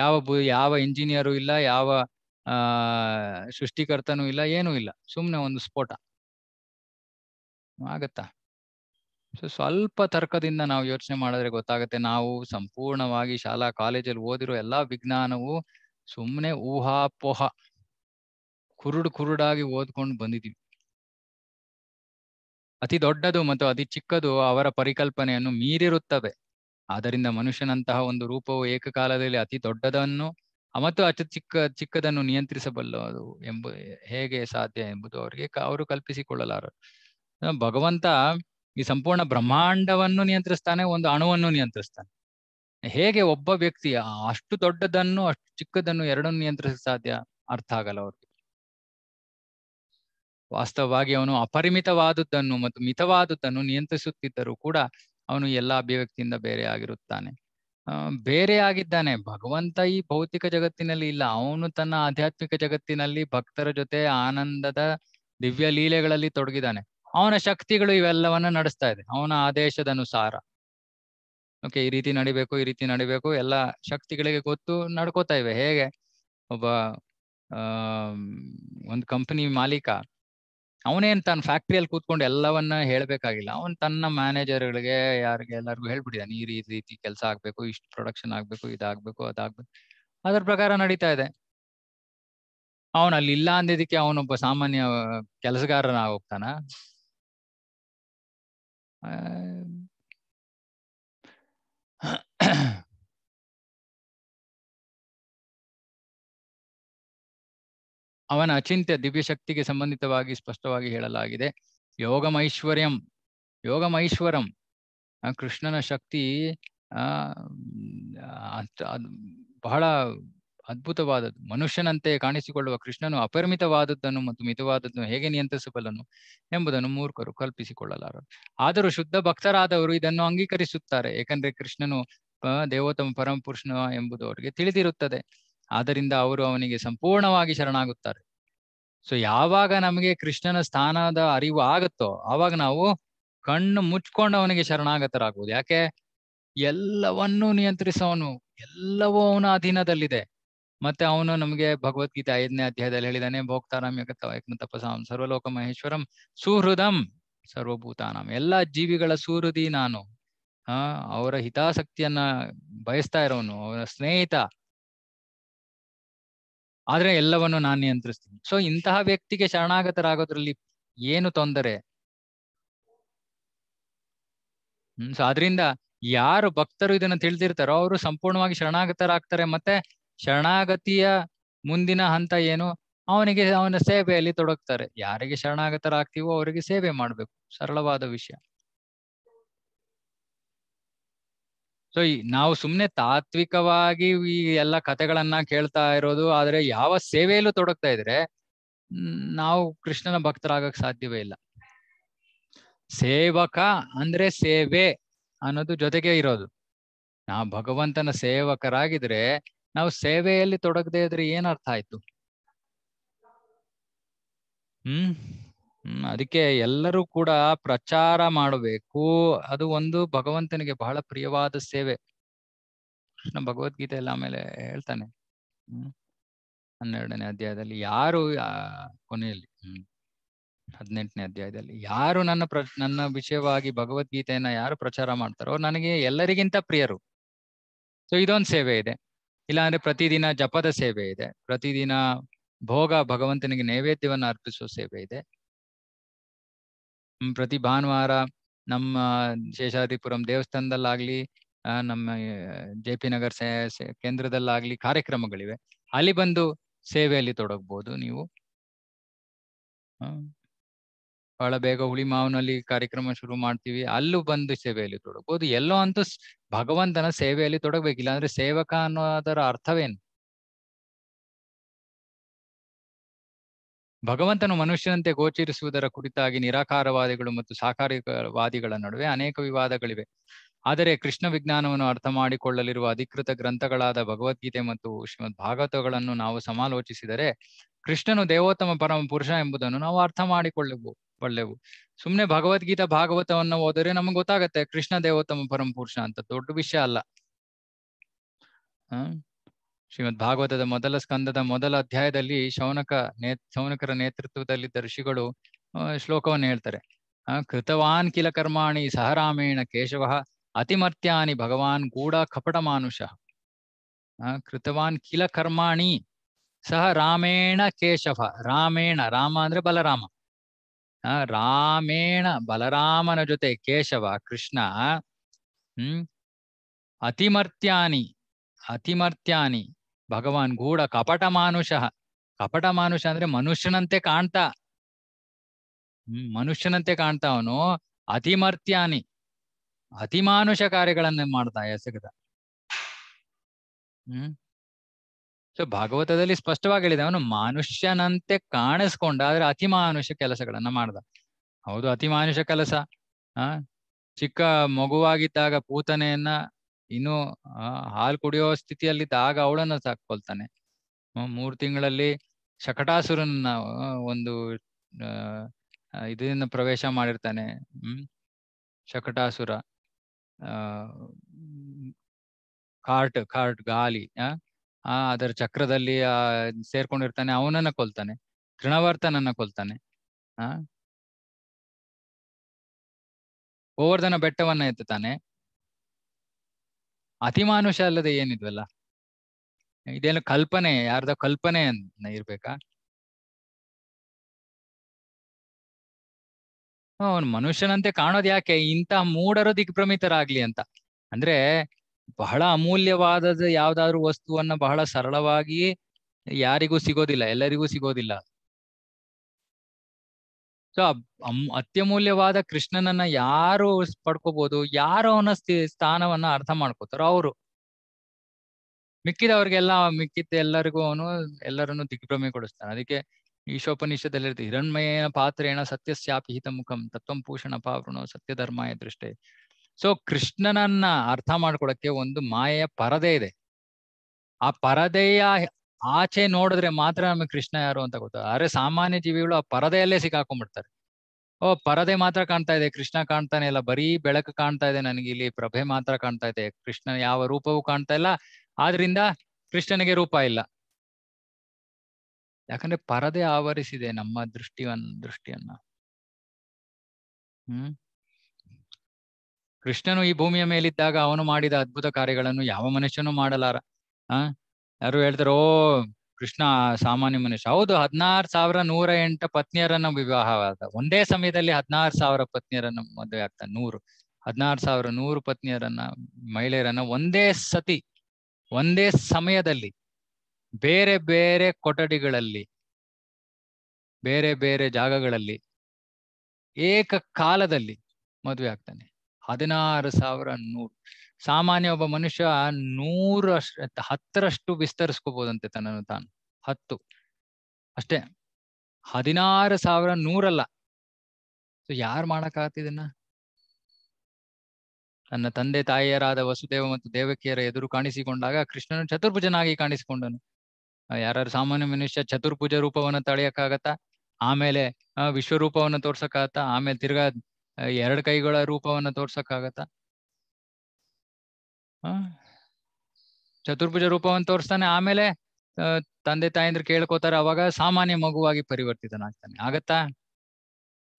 Speaker 1: ಯಾವ ಯಾವ ಇಂಜಿನಿಯರು ಇಲ್ಲ ಯಾವ ಆ ಸೃಷ್ಟಿಕರ್ತನೂ ಇಲ್ಲ ಏನೂ ಇಲ್ಲ ಸುಮ್ಮನೆ ಒಂದು ಸ್ಫೋಟ ಆಗತ್ತಾ ಸೊ ಸ್ವಲ್ಪ ತರ್ಕದಿಂದ ನಾವು ಯೋಚನೆ ಮಾಡಿದ್ರೆ ಗೊತ್ತಾಗುತ್ತೆ ನಾವು ಸಂಪೂರ್ಣವಾಗಿ ಶಾಲಾ ಕಾಲೇಜಲ್ಲಿ ಓದಿರೋ ಎಲ್ಲಾ ವಿಜ್ಞಾನವು ಸುಮ್ಮನೆ ಊಹಾಪೋಹ ಕುರುಡು ಕುರುಡಾಗಿ ಓದ್ಕೊಂಡು ಬಂದಿದ್ದೀವಿ ಅತಿ ದೊಡ್ಡದು ಮತ್ತು ಅತಿ ಚಿಕ್ಕದು ಅವರ ಪರಿಕಲ್ಪನೆಯನ್ನು ಮೀರಿರುತ್ತವೆ ಆದ್ದರಿಂದ ಮನುಷ್ಯನಂತಹ ಒಂದು ರೂಪವು ಏಕಕಾಲದಲ್ಲಿ ಅತಿ ದೊಡ್ಡದನ್ನು ಮತ್ತು ಅತಿ ಚಿಕ್ಕ ಚಿಕ್ಕದನ್ನು ನಿಯಂತ್ರಿಸಬಲ್ಲದು ಎಂಬ ಹೇಗೆ ಸಾಧ್ಯ ಎಂಬುದು ಅವರಿಗೆ ಅವರು ಕಲ್ಪಿಸಿಕೊಳ್ಳಲಾರ ಭಗವಂತ ಈ ಸಂಪೂರ್ಣ ಬ್ರಹ್ಮಾಂಡವನ್ನು ನಿಯಂತ್ರಿಸ್ತಾನೆ ಒಂದು ಅಣುವನ್ನು ನಿಯಂತ್ರಿಸ್ತಾನೆ ಹೇಗೆ ಒಬ್ಬ ವ್ಯಕ್ತಿ ಅಷ್ಟು ದೊಡ್ಡದನ್ನು ಅಷ್ಟು ಚಿಕ್ಕದನ್ನು ಎರಡನ್ನು ನಿಯಂತ್ರಿಸ ಸಾಧ್ಯ ಅರ್ಥ ಆಗಲ್ಲ ಅವ್ರಿಗೆ ವಾಸ್ತವವಾಗಿ ಅವನು ಅಪರಿಮಿತವಾದದ್ದನ್ನು ಮತ್ತು ಮಿತವಾದದ್ದನ್ನು ನಿಯಂತ್ರಿಸುತ್ತಿದ್ದರೂ ಕೂಡ ಅವನು ಎಲ್ಲ ಅಭಿವ್ಯಕ್ತಿಯಿಂದ ಬೇರೆ ಆಗಿರುತ್ತಾನೆ ಬೇರೆ ಆಗಿದ್ದಾನೆ ಭಗವಂತ ಈ ಭೌತಿಕ ಜಗತ್ತಿನಲ್ಲಿ ಇಲ್ಲ ಅವನು ತನ್ನ ಆಧ್ಯಾತ್ಮಿಕ ಜಗತ್ತಿನಲ್ಲಿ ಭಕ್ತರ ಜೊತೆ ಆನಂದದ ದಿವ್ಯ ಲೀಲೆಗಳಲ್ಲಿ ತೊಡಗಿದ್ದಾನೆ ಅವನ ಶಕ್ತಿಗಳು ಇವೆಲ್ಲವನ್ನ ನಡೆಸ್ತಾ ಇದೆ ಅವನ ಆದೇಶದ ಅನುಸಾರ ಓಕೆ ಈ ರೀತಿ ನಡಿಬೇಕು ಈ ರೀತಿ ನಡಿಬೇಕು ಎಲ್ಲ ಶಕ್ತಿಗಳಿಗೆ ಗೊತ್ತು ನಡ್ಕೋತಾ ಇವೆ ಹೇಗೆ ಒಬ್ಬ ಒಂದು ಕಂಪನಿ ಮಾಲೀಕ ಅವನೇನ್ ತನ್ನ ಫ್ಯಾಕ್ಟ್ರಿಯಲ್ಲಿ ಕೂತ್ಕೊಂಡು ಎಲ್ಲವನ್ನ ಹೇಳ್ಬೇಕಾಗಿಲ್ಲ ಅವನ್ ತನ್ನ ಮ್ಯಾನೇಜರ್ಗಳಿಗೆ ಯಾರಿಗೆ ಎಲ್ಲರಿಗೂ ಹೇಳ್ಬಿಟ್ಟಿದ್ದಾನೆ ಈ ರೀತಿ ರೀತಿ ಕೆಲಸ ಆಗ್ಬೇಕು ಇಷ್ಟು ಪ್ರೊಡಕ್ಷನ್ ಆಗ್ಬೇಕು ಇದಾಗ್ಬೇಕು ಅದಾಗ್ಬೇಕು ಅದ್ರ ಪ್ರಕಾರ ನಡೀತಾ ಇದೆ ಅವನ ಅಲ್ಲಿ ಇಲ್ಲ ಅಂದಿದ್ದಕ್ಕೆ ಅವನೊಬ್ಬ ಸಾಮಾನ್ಯ ಕೆಲಸಗಾರನಾಗೋಗ್ತಾನ ಅವನ ಅಚಿಂತ್ಯ ಶಕ್ತಿಗೆ ಸಂಬಂಧಿತವಾಗಿ ಸ್ಪಷ್ಟವಾಗಿ ಹೇಳಲಾಗಿದೆ ಯೋಗಮೈಶ್ವರ್ಯಂ ಯೋಗಮೈಶ್ವರಂ ಕೃಷ್ಣನ ಶಕ್ತಿ ಬಹಳ ಅದ್ಭುತವಾದದ್ದು ಮನುಷ್ಯನಂತೆ ಕಾಣಿಸಿಕೊಳ್ಳುವ ಕೃಷ್ಣನು ಅಪರಿಮಿತವಾದದ್ದನ್ನು ಮತ್ತು ಮಿತವಾದದ್ದನ್ನು ಹೇಗೆ ನಿಯಂತ್ರಿಸಬಲ್ಲನು ಎಂಬುದನ್ನು ಮೂರ್ಖರು ಕಲ್ಪಿಸಿಕೊಳ್ಳಲಾರರು ಆದರೂ ಶುದ್ಧ ಭಕ್ತರಾದವರು ಇದನ್ನು ಅಂಗೀಕರಿಸುತ್ತಾರೆ ಏಕೆಂದರೆ ಕೃಷ್ಣನು ದೇವೋತ್ತಮ ಪರಮಪುರುಷನ ಎಂಬುದು ಅವರಿಗೆ ತಿಳಿದಿರುತ್ತದೆ ಆದ್ದರಿಂದ ಅವರು ಅವನಿಗೆ ಸಂಪೂರ್ಣವಾಗಿ ಶರಣಾಗುತ್ತಾರೆ ಸೊ ಯಾವಾಗ ನಮಗೆ ಕೃಷ್ಣನ ಸ್ಥಾನದ ಅರಿವು ಆಗುತ್ತೋ ಆವಾಗ ನಾವು ಕಣ್ಣು ಮುಚ್ಕೊಂಡು ಅವನಿಗೆ ಶರಣಾಗತರಾಗುವುದು ಯಾಕೆ ಎಲ್ಲವನ್ನೂ ನಿಯಂತ್ರಿಸೋನು ಎಲ್ಲವೂ ಅವನ ಅಧೀನದಲ್ಲಿದೆ ಮತ್ತೆ ಅವನು ನಮಗೆ ಭಗವದ್ಗೀತೆ ಐದನೇ ಅಧ್ಯಾಯದಲ್ಲಿ ಹೇಳಿದಾನೆ ಭೋಕ್ತಾರಾಮ್ಯಕತ್ವಾಯಕ್ನ ತಪಸಾಂ ಸರ್ವಲೋಕ ಮಹೇಶ್ವರಂ ಸುಹೃದಂ ಸರ್ವಭೂತಾನಾಮ್ ಎಲ್ಲಾ ಜೀವಿಗಳ ಸುಹೃದಿ ನಾನು ಆ ಅವರ ಹಿತಾಸಕ್ತಿಯನ್ನ ಬಯಸ್ತಾ ಇರೋನು ಅವರ ಸ್ನೇಹಿತ ಆದ್ರೆ ಎಲ್ಲವನ್ನು ನಾನು ನಿಯಂತ್ರಿಸ್ತೀನಿ ಸೊ ಇಂತಹ ವ್ಯಕ್ತಿಗೆ ಶರಣಾಗತರಾಗೋದ್ರಲ್ಲಿ ಏನು ತೊಂದರೆ ಹ್ಮ್ ಸೊ ಅದರಿಂದ ಯಾರು ಭಕ್ತರು ಇದನ್ನ ತಿಳಿದಿರ್ತಾರೋ ಅವರು ಸಂಪೂರ್ಣವಾಗಿ ಶರಣಾಗತರಾಗ್ತಾರೆ ಮತ್ತೆ ಶರಣಾಗತಿಯ ಮುಂದಿನ ಹಂತ ಏನು ಅವನಿಗೆ ಅವನ ಸೇವೆಯಲ್ಲಿ ತೊಡಗ್ತಾರೆ ಯಾರಿಗೆ ಶರಣಾಗತರಾಗ್ತೀವೋ ಅವರಿಗೆ ಸೇವೆ ಮಾಡ್ಬೇಕು ಸರಳವಾದ ವಿಷಯ ಸೊ ನಾವು ಸುಮ್ನೆ ತಾತ್ವಿಕವಾಗಿ ಈ ಎಲ್ಲ ಕಥೆಗಳನ್ನ ಕೇಳ್ತಾ ಇರೋದು ಆದ್ರೆ ಯಾವ ಸೇವೆಯಲ್ಲೂ ತೊಡಗ್ತಾ ಇದ್ರೆ ನಾವು ಕೃಷ್ಣನ ಭಕ್ತರಾಗಕ್ ಸಾಧ್ಯವೇ ಇಲ್ಲ ಸೇವಕ ಅಂದ್ರೆ ಸೇವೆ ಅನ್ನೋದು ಜೊತೆಗೆ ಇರೋದು ನಾವು ಭಗವಂತನ ಸೇವಕರಾಗಿದ್ರೆ ನಾವು ಸೇವೆಯಲ್ಲಿ ತೊಡಗದೆ ಇದ್ರೆ ಏನ್ ಅರ್ಥ ಆಯ್ತು ಹ್ಮ್ ಹ್ಮ್ ಅದಕ್ಕೆ ಎಲ್ಲರೂ ಕೂಡ ಪ್ರಚಾರ ಮಾಡಬೇಕು ಅದು ಒಂದು ಭಗವಂತನಿಗೆ ಬಹಳ ಪ್ರಿಯವಾದ ಸೇವೆ ಕೃಷ್ಣ ಭಗವದ್ಗೀತೆ ಎಲ್ಲ ಆಮೇಲೆ ಹೇಳ್ತಾನೆ ಹ್ಮ್ ಹನ್ನೆರಡನೇ ಅಧ್ಯಾಯದಲ್ಲಿ ಯಾರು ಕೊನೆಯಲ್ಲಿ ಹ್ಮ್ ಹದಿನೆಂಟನೇ ಅಧ್ಯಾಯದಲ್ಲಿ ಯಾರು ನನ್ನ ಪ್ರ ನನ್ನ ವಿಷಯವಾಗಿ ಭಗವದ್ಗೀತೆಯನ್ನ ಯಾರು ಪ್ರಚಾರ ಮಾಡ್ತಾರೋ ನನಗೆ ಎಲ್ಲರಿಗಿಂತ ಪ್ರಿಯರು ಸೊ ಇದೊಂದು ಸೇವೆ ಇದೆ ಇಲ್ಲಾಂದ್ರೆ ಪ್ರತಿದಿನ ಜಪದ ಸೇವೆ ಇದೆ ಪ್ರತಿದಿನ ಭೋಗ ಭಗವಂತನಿಗೆ ನೈವೇದ್ಯವನ್ನು ಅರ್ಪಿಸುವ ಸೇವೆ ಇದೆ ಪ್ರತಿ ಭಾನುವಾರ ನಮ್ಮ ಶೇಷಾದ್ರಿಪುರಂ ದೇವಸ್ಥಾನದಲ್ಲಾಗ್ಲಿ ನಮ್ಮ ಜೆ ಪಿ ನಗರ್ ಕೇಂದ್ರದಲ್ಲಾಗ್ಲಿ ಕಾರ್ಯಕ್ರಮಗಳಿವೆ ಅಲ್ಲಿ ಬಂದು ಸೇವೆಯಲ್ಲಿ ತೊಡಗಬಹುದು ನೀವು ಬಹಳ ಬೇಗ ಹುಳಿ ಮಾವನಲ್ಲಿ ಕಾರ್ಯಕ್ರಮ ಶುರು ಮಾಡ್ತೀವಿ ಅಲ್ಲೂ ಬಂದು ಸೇವೆಯಲ್ಲಿ ತೊಡಗಬಹುದು ಎಲ್ಲೋ ಅಂತೂ ಭಗವಂತನ ಸೇವೆಯಲ್ಲಿ ತೊಡಗಬೇಕಿಲ್ಲ ಅಂದ್ರೆ ಸೇವಕ ಅನ್ನೋದರ ಅರ್ಥವೇನು ಭಗವಂತನು ಮನುಷ್ಯನಂತೆ ಗೋಚರಿಸುವುದರ ಕುರಿತಾಗಿ ನಿರಾಕಾರವಾದಿಗಳು ಮತ್ತು ಸಾಕಾರವಾದಿಗಳ ನಡುವೆ ಅನೇಕ ವಿವಾದಗಳಿವೆ ಆದರೆ ಕೃಷ್ಣ ವಿಜ್ಞಾನವನ್ನು ಅರ್ಥ ಮಾಡಿಕೊಳ್ಳಲಿರುವ ಅಧಿಕೃತ ಗ್ರಂಥಗಳಾದ ಭಗವದ್ಗೀತೆ ಮತ್ತು ಶ್ರೀಮದ್ ಭಾಗವತಗಳನ್ನು ನಾವು ಸಮಾಲೋಚಿಸಿದರೆ ಕೃಷ್ಣನು ದೇವೋತ್ತಮ ಪರಮ ಪುರುಷ ಎಂಬುದನ್ನು ನಾವು ಅರ್ಥ ಮಾಡಿಕೊಳ್ಳಬು ಒಳ್ಳೆವು ಸುಮ್ನೆ ಭಗವದ್ಗೀತಾ ಭಾಗವತವನ್ನು ಹೋದರೆ ನಮ್ಗೆ ಗೊತ್ತಾಗತ್ತೆ ಕೃಷ್ಣ ದೇವೋತ್ತಮ ಪರಮ ಪುರುಷ ಅಂತ ದೊಡ್ಡ ವಿಷಯ ಅಲ್ಲ ಶ್ರೀಮದ್ ಭಾಗವತದ ಮೊದಲ ಸ್ಕಂದದ ಮೊದಲ ಅಧ್ಯಾಯದಲ್ಲಿ ಶೌನಕ ನೇ ಶೌನಕರ ನೇತೃತ್ವದಲ್ಲಿ ಋಷಿಗಳು ಶ್ಲೋಕವನ್ನು ಹೇಳ್ತಾರೆ ಕೃತವಾನ್ ಕಿಲ ಕರ್ಮಾಣಿ ಸಹರಾಮೇಣ ಕೇಶವ ಅತಿಮರ್ತ್ಯಾನಿ ಭಗವಾನ್ ಗೂಢ ಕಪಟ ಮಾನುಷ ಕೃತವಾನ್ ಕಿಲ ಕರ್ಮಾಣಿ ಸಹ ರಾಮೇಣ ಕೇಶವ ರಾಮೇಣ ರಾಮ ಅಂದ್ರೆ ಬಲರಾಮ ರಾಮೇಣ ಬಲರಾಮನ ಜೊತೆ ಕೇಶವ ಕೃಷ್ಣ ಹ್ಮ್ ಅತಿಮರ್ತ್ಯಾನಿ ಅತಿಮರ್ತ್ಯಾನಿ ಭಗವಾನ್ ಗೂಢ ಕಪಟ ಮಾನುಷ ಕಪಟ ಮಾನುಷ ಅಂದ್ರೆ ಮನುಷ್ಯನಂತೆ ಕಾಣ್ತಾ ಹ್ಮ್ ಮನುಷ್ಯನಂತೆ ಕಾಣ್ತಾ ಅವನು ಅತಿಮರ್ತ್ಯಾನಿ ಅತಿಮಾನುಷ ಕಾರ್ಯಗಳನ್ನ ಮಾಡ್ತಾ ಎಸಗದ ಹ್ಮ್ ಸೊ ಭಾಗವತದಲ್ಲಿ ಸ್ಪಷ್ಟವಾಗಿ ಹೇಳಿದೆ ಅವನು ಮನುಷ್ಯನಂತೆ ಕಾಣಿಸ್ಕೊಂಡ ಆದ್ರೆ ಅತಿಮಾನುಷ ಕೆಲಸಗಳನ್ನ ಮಾಡ್ದ ಹೌದು ಅತಿಮಾನುಷ ಕೆಲಸ ಆ ಚಿಕ್ಕ ಮಗುವಾಗಿದ್ದಾಗ ಪೂತನೆಯನ್ನ ಇನ್ನು ಹಾಲು ಕುಡಿಯೋ ಸ್ಥಿತಿಯಲ್ಲಿದ್ದಾಗ ಅವಳನ್ನ ಸಾಕೊಳ್ತಾನೆ ಮೂರು ತಿಂಗಳಲ್ಲಿ ಶಕಟಾಸುರನ್ನ ಒಂದು ಇದನ್ನ ಪ್ರವೇಶ ಮಾಡಿರ್ತಾನೆ ಹ್ಮ್ ಶಕಟಾಸುರ ಕಾರ್ಟ್ ಕಾರ್ಟ್ ಗಾಲಿ ಆ ಅದರ ಚಕ್ರದಲ್ಲಿ ಆ ಸೇರ್ಕೊಂಡಿರ್ತಾನೆ ಅವನನ್ನ ಕೊಲ್ತಾನೆ ತೃಣವರ್ತನನ್ನ ಕೊಲ್ತಾನೆ ಆ ಗೋವರ್ಧನ ಬೆಟ್ಟವನ್ನ ಎತ್ತಾನೆ ಅತಿಮಾನುಷ ಅಲ್ಲದೆ ಏನಿದ್ವಲ್ಲ ಇದೇನು ಕಲ್ಪನೆ ಯಾರ್ದ ಕಲ್ಪನೆ ಇರ್ಬೇಕಾ ಅವನು ಮನುಷ್ಯನಂತೆ ಕಾಣೋದು ಯಾಕೆ ಇಂತಹ ಮೂಡರೋ ದಿಗ್ಭ್ರಮಿತರಾಗ್ಲಿ ಅಂತ ಅಂದ್ರೆ ಬಹಳ ಅಮೂಲ್ಯವಾದದ ಯಾವ್ದಾದ್ರು ವಸ್ತುವನ್ನ ಬಹಳ ಸರಳವಾಗಿ ಯಾರಿಗೂ ಸಿಗೋದಿಲ್ಲ ಎಲ್ಲರಿಗೂ ಸಿಗೋದಿಲ್ಲ ಸೊ ಅತ್ಯಮೂಲ್ಯವಾದ ಕೃಷ್ಣನನ್ನ ಯಾರು ಪಡ್ಕೋಬಹುದು ಯಾರು ಅವನ ಸ್ಥಾನವನ್ನ ಅರ್ಥ ಮಾಡ್ಕೋತಾರೋ ಅವರು ಮಿಕ್ಕಿದವ್ರಿಗೆಲ್ಲ ಮಿಕ್ಕಿದ್ದ ಎಲ್ಲರಿಗೂ ಅವನು ಎಲ್ಲರನ್ನು ದಿಗ್ಭ್ರಮೆ ಕೊಡಿಸ್ತಾನೆ ಅದಕ್ಕೆ ಈಶೋಪನಿಷದಲ್ಲಿ ಹಿರಣ್ಮಯನ ಪಾತ್ರೇಣ ಸತ್ಯಸ್ಯಾಪಿ ಹಿತ ಮುಖಂ ತತ್ವಂ ಪೂಷಣ ಸತ್ಯ ಸತ್ಯಧರ್ಮಾಯ ದೃಷ್ಟಿ ಸೊ ಕೃಷ್ಣನನ್ನ ಅರ್ಥ ಮಾಡ್ಕೊಳಕ್ಕೆ ಒಂದು ಮಾಯೆಯ ಪರದೆ ಇದೆ ಆ ಪರದೆಯ ಆಚೆ ನೋಡಿದ್ರೆ ಮಾತ್ರ ನಮಗೆ ಕೃಷ್ಣ ಯಾರು ಅಂತ ಗೊತ್ತ ಆದ್ರೆ ಸಾಮಾನ್ಯ ಜೀವಿಗಳು ಆ ಪರದೆಯಲ್ಲೇ ಸಿಕ್ಕಾಕೊಂಡ್ಬಿಡ್ತಾರೆ ಓ ಪರದೆ ಮಾತ್ರ ಕಾಣ್ತಾ ಇದೆ ಕೃಷ್ಣ ಕಾಣ್ತಾನೆ ಇಲ್ಲ ಬರೀ ಬೆಳಕು ಕಾಣ್ತಾ ಇದೆ ನನಗೆ ಇಲ್ಲಿ ಪ್ರಭೆ ಮಾತ್ರ ಕಾಣ್ತಾ ಇದೆ ಕೃಷ್ಣ ಯಾವ ರೂಪವೂ ಕಾಣ್ತಾ ಇಲ್ಲ ಆದ್ರಿಂದ ಕೃಷ್ಣನಿಗೆ ರೂಪ ಇಲ್ಲ ಯಾಕಂದ್ರೆ ಪರದೆ ಆವರಿಸಿದೆ ನಮ್ಮ ದೃಷ್ಟಿವನ್ ದೃಷ್ಟಿಯನ್ನ ಹ್ಮ್ ಕೃಷ್ಣನು ಈ ಭೂಮಿಯ ಮೇಲಿದ್ದಾಗ ಅವನು ಮಾಡಿದ ಅದ್ಭುತ ಕಾರ್ಯಗಳನ್ನು ಯಾವ ಮನುಷ್ಯನೂ ಮಾಡಲಾರ ಆ ಯಾರು ಹೇಳ್ತಾರೆ ಓ ಕೃಷ್ಣ ಸಾಮಾನ್ಯ ಮನುಷ್ಯ ಹೌದು ಹದಿನಾರು ಸಾವಿರ ನೂರ ಎಂಟು ಪತ್ನಿಯರನ್ನ ವಿವಾಹವಾದ ಒಂದೇ ಸಮಯದಲ್ಲಿ ಹದಿನಾರು ಸಾವಿರ ಪತ್ನಿಯರನ್ನ ಮದುವೆ ಆಗ್ತಾನೆ ನೂರು ಹದಿನಾರು ಸಾವಿರ ನೂರು ಪತ್ನಿಯರನ್ನ ಮಹಿಳೆಯರನ್ನ ಒಂದೇ ಸತಿ ಒಂದೇ ಸಮಯದಲ್ಲಿ ಬೇರೆ ಬೇರೆ ಕೊಠಡಿಗಳಲ್ಲಿ ಬೇರೆ ಬೇರೆ ಜಾಗಗಳಲ್ಲಿ ಏಕ ಕಾಲದಲ್ಲಿ ಮದುವೆ ಆಗ್ತಾನೆ ಹದಿನಾರು ಸಾವಿರ ನೂರು ಸಾಮಾನ್ಯ ಒಬ್ಬ ಮನುಷ್ಯ ನೂರ ಹತ್ತರಷ್ಟು ವಿಸ್ತರಿಸ್ಕೋಬಹುದಂತೆ ತನ್ನನ್ನು ತಾನು ಹತ್ತು ಅಷ್ಟೇ ಹದಿನಾರು ಸಾವಿರ ನೂರಲ್ಲ ಸೊ ಯಾರು ಇದನ್ನ ತನ್ನ ತಂದೆ ತಾಯಿಯರಾದ ವಸುದೇವ ಮತ್ತು ದೇವಕಿಯರ ಎದುರು ಕಾಣಿಸಿಕೊಂಡಾಗ ಕೃಷ್ಣನು ಚತುರ್ಭುಜನಾಗಿ ಕಾಣಿಸಿಕೊಂಡನು ಯಾರು ಸಾಮಾನ್ಯ ಮನುಷ್ಯ ಚತುರ್ಭುಜ ರೂಪವನ್ನು ತಳೆಯಕ್ಕಾಗತ್ತಾ ಆಮೇಲೆ ವಿಶ್ವರೂಪವನ್ನು ತೋರ್ಸಕ್ಕಾಗತ್ತಾ ಆಮೇಲೆ ತಿರ್ಗಾ ಎರಡು ಕೈಗಳ ರೂಪವನ್ನ ತೋರ್ಸಕ್ಕಾಗತ್ತ ಚತುರ್ಭುಜ ರೂಪವನ್ನು ತೋರಿಸ್ತಾನೆ ಆಮೇಲೆ ತಂದೆ ತಾಯಂದ್ರು ಕೇಳ್ಕೋತಾರೆ ಅವಾಗ ಸಾಮಾನ್ಯ ಮಗುವಾಗಿ ಪರಿವರ್ತಿತನಾಗ್ತಾನೆ ಆಗತ್ತಾ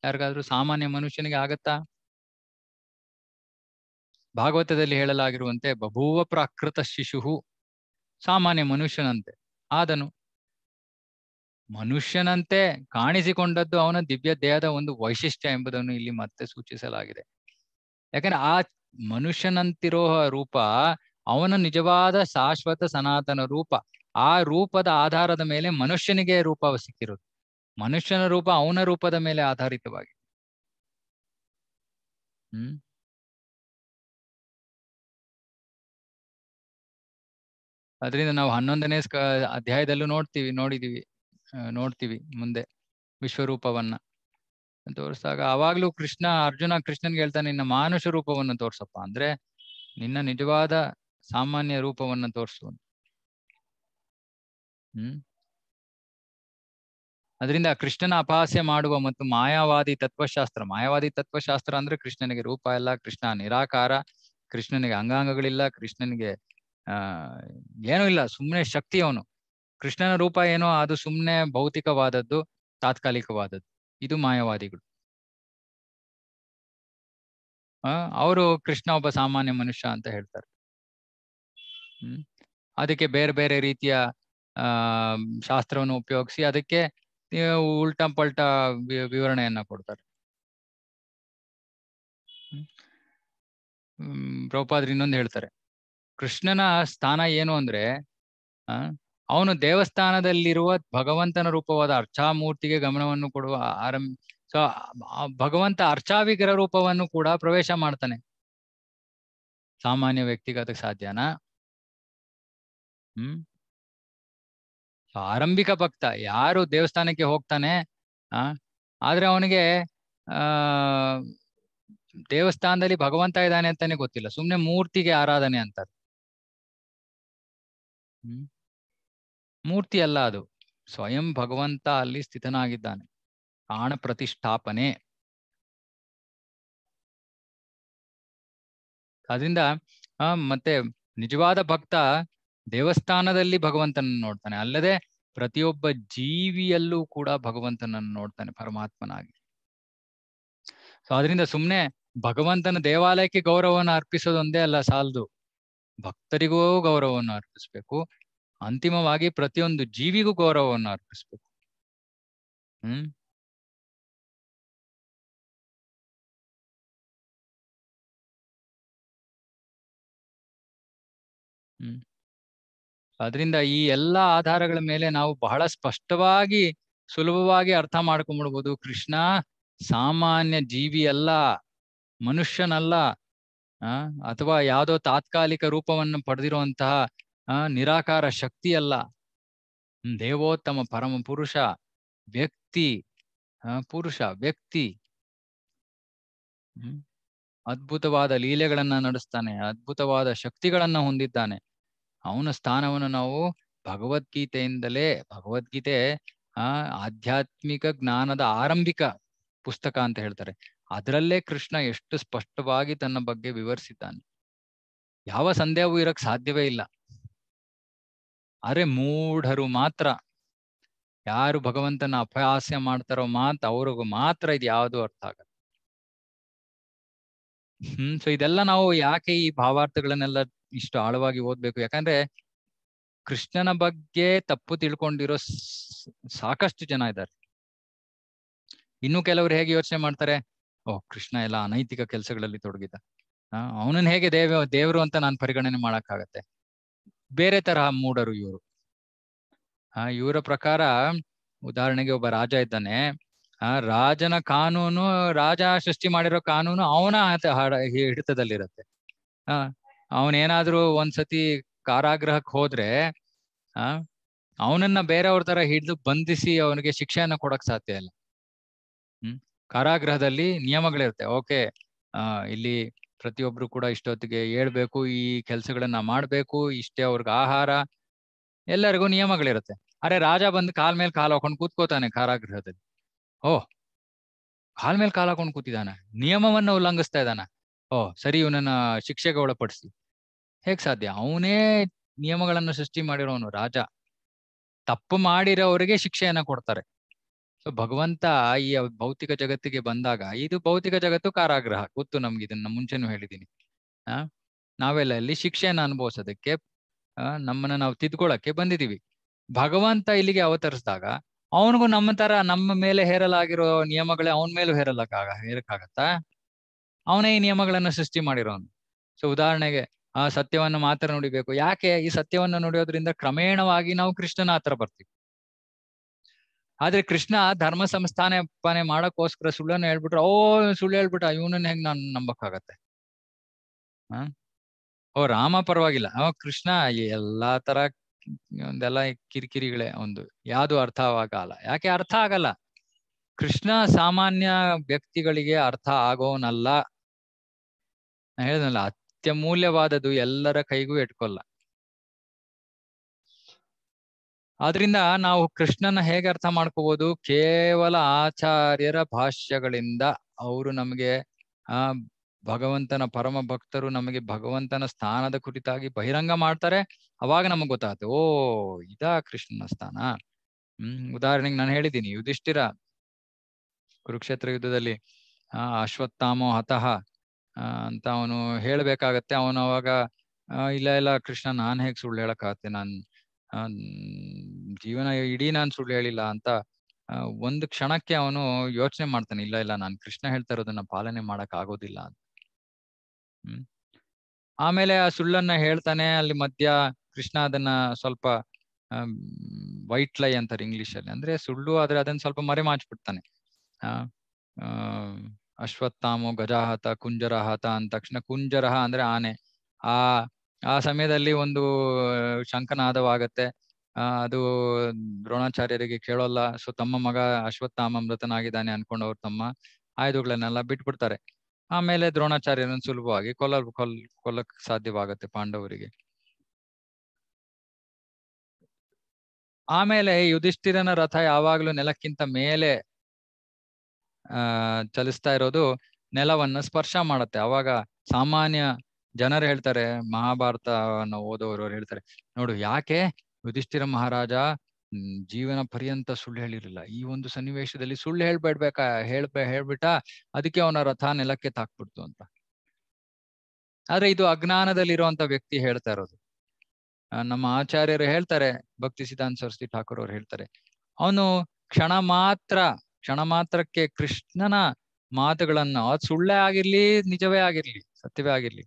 Speaker 1: ಯಾರಿಗಾದ್ರೂ ಸಾಮಾನ್ಯ ಮನುಷ್ಯನಿಗೆ ಆಗತ್ತಾ ಭಾಗವತದಲ್ಲಿ ಹೇಳಲಾಗಿರುವಂತೆ ಬಭೂವ ಪ್ರಾಕೃತ ಶಿಶು ಸಾಮಾನ್ಯ ಮನುಷ್ಯನಂತೆ ಆದನು ಮನುಷ್ಯನಂತೆ ಕಾಣಿಸಿಕೊಂಡದ್ದು ಅವನ ದಿವ್ಯ ದೇಹದ ಒಂದು ವೈಶಿಷ್ಟ್ಯ ಎಂಬುದನ್ನು ಇಲ್ಲಿ ಮತ್ತೆ ಸೂಚಿಸಲಾಗಿದೆ ಯಾಕಂದ್ರೆ ಆ ಮನುಷ್ಯನಂತಿರೋ ರೂಪ ಅವನ ನಿಜವಾದ ಶಾಶ್ವತ ಸನಾತನ ರೂಪ ಆ ರೂಪದ ಆಧಾರದ ಮೇಲೆ ಮನುಷ್ಯನಿಗೆ ರೂಪ ಸಿಕ್ಕಿರೋದು ಮನುಷ್ಯನ ರೂಪ ಅವನ ರೂಪದ ಮೇಲೆ ಆಧಾರಿತವಾಗಿ ಹ್ಮ್ ಅದರಿಂದ ನಾವು ಹನ್ನೊಂದನೇ ಅಧ್ಯಾಯದಲ್ಲೂ ನೋಡ್ತೀವಿ ನೋಡಿದೀವಿ ನೋಡ್ತೀವಿ ಮುಂದೆ ವಿಶ್ವರೂಪವನ್ನ ತೋರಿಸಿದಾಗ ಅವಾಗ್ಲೂ ಕೃಷ್ಣ ಅರ್ಜುನ ಕೃಷ್ಣನ್ಗೆ ಹೇಳ್ತಾನೆ ನಿನ್ನ ಮಾನುಷ ರೂಪವನ್ನು ತೋರ್ಸಪ್ಪ ಅಂದ್ರೆ ನಿನ್ನ ನಿಜವಾದ ಸಾಮಾನ್ಯ ರೂಪವನ್ನ ತೋರಿಸು ಹ್ಮ್ ಅದರಿಂದ ಕೃಷ್ಣನ ಅಪಹಾಸ್ಯ ಮಾಡುವ ಮತ್ತು ಮಾಯಾವಾದಿ ತತ್ವಶಾಸ್ತ್ರ ಮಾಯಾವಾದಿ ತತ್ವಶಾಸ್ತ್ರ ಅಂದ್ರೆ ಕೃಷ್ಣನಿಗೆ ರೂಪ ಇಲ್ಲ ಕೃಷ್ಣ ನಿರಾಕಾರ ಕೃಷ್ಣನಿಗೆ ಅಂಗಾಂಗಗಳಿಲ್ಲ ಕೃಷ್ಣನಿಗೆ ಏನೂ ಇಲ್ಲ ಸುಮ್ಮನೆ ಶಕ್ತಿ ಅವನು ಕೃಷ್ಣನ ರೂಪ ಏನೋ ಅದು ಸುಮ್ಮನೆ ಭೌತಿಕವಾದದ್ದು ತಾತ್ಕಾಲಿಕವಾದದ್ದು ಇದು ಮಾಯವಾದಿಗಳು ಅವರು ಕೃಷ್ಣ ಒಬ್ಬ ಸಾಮಾನ್ಯ ಮನುಷ್ಯ ಅಂತ ಹೇಳ್ತಾರೆ ಹ್ಮ್ ಅದಕ್ಕೆ ಬೇರೆ ಬೇರೆ ರೀತಿಯ ಆ ಶಾಸ್ತ್ರವನ್ನು ಉಪಯೋಗಿಸಿ ಅದಕ್ಕೆ ಉಲ್ಟಾ ಪಲ್ಟ ವಿವರಣೆಯನ್ನ ಕೊಡ್ತಾರೆ ಪ್ರೌಪಾದ್ರ ಇನ್ನೊಂದು ಹೇಳ್ತಾರೆ ಕೃಷ್ಣನ ಸ್ಥಾನ ಏನು ಅಂದ್ರೆ ಅವನು ದೇವಸ್ಥಾನದಲ್ಲಿರುವ ಭಗವಂತನ ರೂಪವಾದ ಅರ್ಚಾ ಮೂರ್ತಿಗೆ ಗಮನವನ್ನು ಕೊಡುವ ಆರಂಭ ಸೊ ಭಗವಂತ ಅರ್ಚಾವಿಗ್ರಹ ರೂಪವನ್ನು ಕೂಡ ಪ್ರವೇಶ ಮಾಡ್ತಾನೆ ಸಾಮಾನ್ಯ ವ್ಯಕ್ತಿಗೆ ಅದಕ್ಕೆ ಸಾಧ್ಯನಾ ಹ್ಮ್ ಆರಂಭಿಕ ಭಕ್ತ ಯಾರು ದೇವಸ್ಥಾನಕ್ಕೆ ಹೋಗ್ತಾನೆ ಆ ಆದ್ರೆ ಅವನಿಗೆ ಆ ದೇವಸ್ಥಾನದಲ್ಲಿ ಭಗವಂತ ಇದ್ದಾನೆ ಅಂತಾನೆ ಗೊತ್ತಿಲ್ಲ ಸುಮ್ನೆ ಮೂರ್ತಿಗೆ ಆರಾಧನೆ ಅಂತಾರೆ ಹ್ಮ್ ಮೂರ್ತಿ ಅಲ್ಲ ಅದು ಸ್ವಯಂ ಭಗವಂತ ಅಲ್ಲಿ ಸ್ಥಿತನಾಗಿದ್ದಾನೆ ಪ್ರಾಣ ಪ್ರತಿಷ್ಠಾಪನೆ ಅದರಿಂದ ಮತ್ತೆ ನಿಜವಾದ ಭಕ್ತ ದೇವಸ್ಥಾನದಲ್ಲಿ ಭಗವಂತನನ್ನು ನೋಡ್ತಾನೆ ಅಲ್ಲದೆ ಪ್ರತಿಯೊಬ್ಬ ಜೀವಿಯಲ್ಲೂ ಕೂಡ ಭಗವಂತನನ್ನು ನೋಡ್ತಾನೆ ಪರಮಾತ್ಮನಾಗಿ ಸೊ ಅದರಿಂದ ಸುಮ್ಮನೆ ಭಗವಂತನ ದೇವಾಲಯಕ್ಕೆ ಗೌರವವನ್ನು ಅರ್ಪಿಸೋದೊಂದೇ ಅಲ್ಲ ಸಾಲದು ಭಕ್ತರಿಗೂ ಗೌರವವನ್ನು ಅರ್ಪಿಸ್ಬೇಕು ಅಂತಿಮವಾಗಿ ಪ್ರತಿಯೊಂದು ಜೀವಿಗೂ ಗೌರವವನ್ನು ಅರ್ಪಿಸ್ಬೇಕು ಹ್ಮ್ ಅದರಿಂದ ಈ ಎಲ್ಲ ಆಧಾರಗಳ ಮೇಲೆ ನಾವು ಬಹಳ ಸ್ಪಷ್ಟವಾಗಿ ಸುಲಭವಾಗಿ ಅರ್ಥ ಮಾಡ್ಕೊಂಡ್ಬಿಡ್ಬೋದು ಕೃಷ್ಣ ಸಾಮಾನ್ಯ ಜೀವಿ ಅಲ್ಲ ಮನುಷ್ಯನಲ್ಲ ಅಥವಾ ಯಾವುದೋ ತಾತ್ಕಾಲಿಕ ರೂಪವನ್ನು ಪಡೆದಿರುವಂತಹ ಆ ನಿರಾಕಾರ ಶಕ್ತಿಯಲ್ಲ ದೇವೋತ್ತಮ ಪರಮ ಪುರುಷ ವ್ಯಕ್ತಿ ಪುರುಷ ವ್ಯಕ್ತಿ ಅದ್ಭುತವಾದ ಲೀಲೆಗಳನ್ನ ನಡೆಸ್ತಾನೆ ಅದ್ಭುತವಾದ ಶಕ್ತಿಗಳನ್ನ ಹೊಂದಿದ್ದಾನೆ ಅವನ ಸ್ಥಾನವನ್ನು ನಾವು ಭಗವದ್ಗೀತೆಯಿಂದಲೇ ಭಗವದ್ಗೀತೆ ಆ ಆಧ್ಯಾತ್ಮಿಕ ಜ್ಞಾನದ ಆರಂಭಿಕ ಪುಸ್ತಕ ಅಂತ ಹೇಳ್ತಾರೆ ಅದರಲ್ಲೇ ಕೃಷ್ಣ ಎಷ್ಟು ಸ್ಪಷ್ಟವಾಗಿ ತನ್ನ ಬಗ್ಗೆ ವಿವರಿಸಿದ್ದಾನೆ ಯಾವ ಸಂದೇಹವೂ ಇರಕ್ ಸಾಧ್ಯವೇ ಇಲ್ಲ ಅರೆ ಮೂಢರು ಮಾತ್ರ ಯಾರು ಭಗವಂತನ ಅಪಹಾಸ್ಯ ಮಾಡ್ತಾರೋ ಮಾತ್ರ ಅವ್ರಿಗೂ ಮಾತ್ರ ಇದು ಯಾವುದು ಅರ್ಥ ಆಗಲ್ಲ ಹ್ಮ್ ಸೊ ಇದೆಲ್ಲ ನಾವು ಯಾಕೆ ಈ ಭಾವಾರ್ಥಗಳನ್ನೆಲ್ಲ ಇಷ್ಟು ಆಳವಾಗಿ ಓದ್ಬೇಕು ಯಾಕಂದ್ರೆ ಕೃಷ್ಣನ ಬಗ್ಗೆ ತಪ್ಪು ತಿಳ್ಕೊಂಡಿರೋ ಸಾಕಷ್ಟು ಜನ ಇದ್ದಾರೆ ಇನ್ನು ಕೆಲವರು ಹೇಗೆ ಯೋಚನೆ ಮಾಡ್ತಾರೆ ಓ ಕೃಷ್ಣ ಎಲ್ಲ ಅನೈತಿಕ ಕೆಲಸಗಳಲ್ಲಿ ತೊಡಗಿದ ಅವನನ್ನ ಹೇಗೆ ದೇವ ದೇವರು ಅಂತ ನಾನು ಪರಿಗಣನೆ ಮಾಡಕ್ಕಾಗತ್ತೆ ಬೇರೆ ತರಹ ಮೂಡರು ಇವರು ಆ ಇವರ ಪ್ರಕಾರ ಉದಾಹರಣೆಗೆ ಒಬ್ಬ ರಾಜ ಇದ್ದಾನೆ ಆ ರಾಜನ ಕಾನೂನು ರಾಜ ಸೃಷ್ಟಿ ಮಾಡಿರೋ ಕಾನೂನು ಅವನ ಹಿಡಿತದಲ್ಲಿರತ್ತೆ ಆ ಅವನೇನಾದ್ರೂ ಒಂದ್ಸತಿ ಕಾರಾಗೃಹಕ್ಕೆ ಹೋದ್ರೆ ಆ ಅವನನ್ನ ಬೇರೆಯವ್ರ ತರ ಹಿಡಿದು ಬಂಧಿಸಿ ಅವನಿಗೆ ಶಿಕ್ಷೆಯನ್ನ ಕೊಡಕ್ ಸಾಧ್ಯ ಇಲ್ಲ ಹ್ಮ್ ಕಾರಾಗೃಹದಲ್ಲಿ ನಿಯಮಗಳಿರುತ್ತೆ ಓಕೆ ಆ ಇಲ್ಲಿ ಪ್ರತಿಯೊಬ್ರು ಕೂಡ ಇಷ್ಟೊತ್ತಿಗೆ ಹೇಳ್ಬೇಕು ಈ ಕೆಲ್ಸಗಳನ್ನ ಮಾಡ್ಬೇಕು ಇಷ್ಟೇ ಅವ್ರಿಗೆ ಆಹಾರ ಎಲ್ಲರಿಗೂ ನಿಯಮಗಳಿರುತ್ತೆ ಅರೆ ರಾಜ ಬಂದು ಕಾಲ್ ಮೇಲೆ ಕಾಲು ಹಾಕೊಂಡು ಕೂತ್ಕೋತಾನೆ ಕಾರಾಗೃಹದಲ್ಲಿ ಓಹ್ ಕಾಲ್ ಮೇಲೆ ಕಾಲ್ ಹಾಕೊಂಡು ಕೂತಿದ್ದಾನೆ ನಿಯಮವನ್ನ ಉಲ್ಲಂಘಿಸ್ತಾ ಇದ್ದಾನೆ ಓಹ್ ಸರಿ ಇವನನ್ನ ಶಿಕ್ಷೆಗೆ ಒಳಪಡಿಸಿ ಹೇಗ್ ಸಾಧ್ಯ ಅವನೇ ನಿಯಮಗಳನ್ನು ಸೃಷ್ಟಿ ಮಾಡಿರೋನು ರಾಜ ತಪ್ಪು ಮಾಡಿರೋರಿಗೆ ಶಿಕ್ಷೆಯನ್ನ ಕೊಡ್ತಾರೆ ಸೊ ಭಗವಂತ ಈ ಭೌತಿಕ ಜಗತ್ತಿಗೆ ಬಂದಾಗ ಇದು ಭೌತಿಕ ಜಗತ್ತು ಕಾರಾಗ್ರಹ ಗೊತ್ತು ನಮ್ಗೆ ಇದನ್ನ ಮುಂಚೆನೂ ಹೇಳಿದ್ದೀನಿ ಆ ನಾವೆಲ್ಲ ಇಲ್ಲಿ ಶಿಕ್ಷೆಯನ್ನು ಅನುಭವಿಸೋದಕ್ಕೆ ನಮ್ಮನ್ನ ನಾವು ತಿದ್ಕೊಳಕ್ಕೆ ಬಂದಿದೀವಿ ಭಗವಂತ ಇಲ್ಲಿಗೆ ಅವತರಿಸಿದಾಗ ಅವನಿಗೂ ನಮ್ಮ ತರ ನಮ್ಮ ಮೇಲೆ ಹೇರಲಾಗಿರೋ ನಿಯಮಗಳೇ ಅವನ ಮೇಲೂ ಹೇರಲಕ್ಕಾಗ ಹೇರಕ್ಕಾಗತ್ತಾ ಅವನೇ ಈ ನಿಯಮಗಳನ್ನ ಸೃಷ್ಟಿ ಮಾಡಿರೋನು ಸೊ ಉದಾಹರಣೆಗೆ ಆ ಸತ್ಯವನ್ನು ಮಾತ್ರ ನುಡಿಬೇಕು ಯಾಕೆ ಈ ಸತ್ಯವನ್ನು ನುಡಿಯೋದ್ರಿಂದ ಕ್ರಮೇಣವಾಗಿ ನಾವು ಕೃಷ್ಣನ ಹತ್ರ ಬರ್ತೀವಿ ಆದ್ರೆ ಕೃಷ್ಣ ಧರ್ಮ ಪಾನೆ ಮಾಡಕ್ಕೋಸ್ಕರ ಸುಳ್ಳನ್ನು ಹೇಳ್ಬಿಟ್ರೆ ಓ ಸುಳ್ಳು ಹೇಳ್ಬಿಟ್ಟ ಇವನನ್ನ ಹೆಂಗ್ ನಾನು ನಂಬಕ್ಕಾಗತ್ತೆ ಹ ಓ ರಾಮ ಪರವಾಗಿಲ್ಲ ಅವ ಕೃಷ್ಣ ಎಲ್ಲಾ ತರ ಒಂದೆಲ್ಲ ಕಿರಿಕಿರಿಗಳೇ ಒಂದು ಯಾವುದು ಅರ್ಥವಾಗಲ್ಲ ಯಾಕೆ ಅರ್ಥ ಆಗಲ್ಲ ಕೃಷ್ಣ ಸಾಮಾನ್ಯ ವ್ಯಕ್ತಿಗಳಿಗೆ ಅರ್ಥ ಆಗೋನಲ್ಲ ಹೇಳಿದ್ನಲ್ಲ ಅತ್ಯಮೂಲ್ಯವಾದದ್ದು ಎಲ್ಲರ ಕೈಗೂ ಇಟ್ಕೊಲ್ಲ ಆದ್ರಿಂದ ನಾವು ಕೃಷ್ಣನ ಹೇಗೆ ಅರ್ಥ ಮಾಡ್ಕೋಬಹುದು ಕೇವಲ ಆಚಾರ್ಯರ ಭಾಷ್ಯಗಳಿಂದ ಅವರು ನಮಗೆ ಆ ಭಗವಂತನ ಪರಮ ಭಕ್ತರು ನಮಗೆ ಭಗವಂತನ ಸ್ಥಾನದ ಕುರಿತಾಗಿ ಬಹಿರಂಗ ಮಾಡ್ತಾರೆ ಅವಾಗ ನಮಗ್ ಗೊತ್ತಾಯ್ತು ಓ ಇದಾ ಕೃಷ್ಣನ ಸ್ಥಾನ ಹ್ಮ್ ಉದಾಹರಣೆಗೆ ನಾನು ಹೇಳಿದ್ದೀನಿ ಯುಧಿಷ್ಠಿರ ಕುರುಕ್ಷೇತ್ರ ಯುದ್ಧದಲ್ಲಿ ಆ ಅಶ್ವತ್ಥಾಮೋ ಹತಃ ಅಂತ ಅವನು ಹೇಳ್ಬೇಕಾಗತ್ತೆ ಅವನು ಅವಾಗ ಇಲ್ಲ ಇಲ್ಲ ಕೃಷ್ಣ ನಾನ್ ಹೇಗ್ ಸುಳ್ಳು ಹೇಳಕ್ಕಾಗತ್ತೆ ನಾನ್ ಜೀವನ ಇಡೀ ನಾನ್ ಸುಳ್ಳು ಹೇಳಿಲ್ಲ ಅಂತ ಒಂದು ಕ್ಷಣಕ್ಕೆ ಅವನು ಯೋಚನೆ ಮಾಡ್ತಾನೆ ಇಲ್ಲ ಇಲ್ಲ ನಾನು ಕೃಷ್ಣ ಹೇಳ್ತಾ ಇರೋದನ್ನ ಪಾಲನೆ ಮಾಡಕ್ ಆಗೋದಿಲ್ಲ ಅಂತ ಹ್ಮ್ ಆಮೇಲೆ ಆ ಸುಳ್ಳನ್ನ ಹೇಳ್ತಾನೆ ಅಲ್ಲಿ ಮಧ್ಯ ಕೃಷ್ಣ ಅದನ್ನ ಸ್ವಲ್ಪ ವೈಟ್ ಲೈ ಅಂತಾರೆ ಇಂಗ್ಲಿಷ್ ಅಲ್ಲಿ ಅಂದ್ರೆ ಸುಳ್ಳು ಆದ್ರೆ ಅದನ್ನ ಸ್ವಲ್ಪ ಮರೆ ಮಾಚ್ಬಿಡ್ತಾನೆ ಆ ಅಶ್ವತ್ಥಾಮು ಗಜಾಹತ ಕುಂಜರಹತ ಅಂದ ತಕ್ಷಣ ಕುಂಜರಹ ಅಂದ್ರೆ ಆನೆ ಆ ಆ ಸಮಯದಲ್ಲಿ ಒಂದು ಶಂಕನಾದವಾಗತ್ತೆ ಅದು ದ್ರೋಣಾಚಾರ್ಯರಿಗೆ ಕೇಳೋಲ್ಲ ಸೊ ತಮ್ಮ ಮಗ ಅಶ್ವತ್ಥಾಮ ಮೃತನಾಗಿದ್ದಾನೆ ಅನ್ಕೊಂಡು ಅವ್ರ ತಮ್ಮ ಆಯುಧಗಳನ್ನೆಲ್ಲ ಬಿಟ್ಬಿಡ್ತಾರೆ ಆಮೇಲೆ ದ್ರೋಣಾಚಾರ್ಯರನ್ನ ಸುಲಭವಾಗಿ ಕೊಲ್ಲ ಕೊಲ್ ಕೊಲ್ಲಕ್ ಸಾಧ್ಯವಾಗುತ್ತೆ ಪಾಂಡವರಿಗೆ ಆಮೇಲೆ ಯುಧಿಷ್ಠಿರನ ರಥ ಯಾವಾಗ್ಲೂ ನೆಲಕ್ಕಿಂತ ಮೇಲೆ ಆ ಚಲಿಸ್ತಾ ಇರೋದು ನೆಲವನ್ನ ಸ್ಪರ್ಶ ಮಾಡುತ್ತೆ ಅವಾಗ ಸಾಮಾನ್ಯ ಜನರು ಹೇಳ್ತಾರೆ ಮಹಾಭಾರತವನ್ನು ಓದೋರು ಹೇಳ್ತಾರೆ ನೋಡು ಯಾಕೆ ಯುಧಿಷ್ಠಿರ ಮಹಾರಾಜ ಜೀವನ ಪರ್ಯಂತ ಸುಳ್ಳು ಹೇಳಿರಲಿಲ್ಲ ಈ ಒಂದು ಸನ್ನಿವೇಶದಲ್ಲಿ ಸುಳ್ಳು ಹೇಳ್ಬೇಡ್ಬೇಕ ಹೇಳ್ಬೇ ಹೇಳ್ಬಿಟ್ಟ ಅದಕ್ಕೆ ಅವನ ರಥ ನೆಲಕ್ಕೆ ತಾಕ್ಬಿಡ್ತು ಅಂತ ಆದ್ರೆ ಇದು ಅಜ್ಞಾನದಲ್ಲಿರುವಂತ ವ್ಯಕ್ತಿ ಹೇಳ್ತಾ ಇರೋದು ನಮ್ಮ ಆಚಾರ್ಯರು ಹೇಳ್ತಾರೆ ಭಕ್ತಿ ಸಿದ್ಧಾಂತ ಸರಸ್ವತಿ ಠಾಕೂರ್ ಅವ್ರು ಹೇಳ್ತಾರೆ ಅವನು ಕ್ಷಣ ಮಾತ್ರ ಕ್ಷಣ ಮಾತ್ರಕ್ಕೆ ಕೃಷ್ಣನ ಮಾತುಗಳನ್ನ ಅದ್ ಸುಳ್ಳೇ ಆಗಿರ್ಲಿ ನಿಜವೇ ಆಗಿರ್ಲಿ ಸತ್ಯವೇ ಆಗಿರ್ಲಿ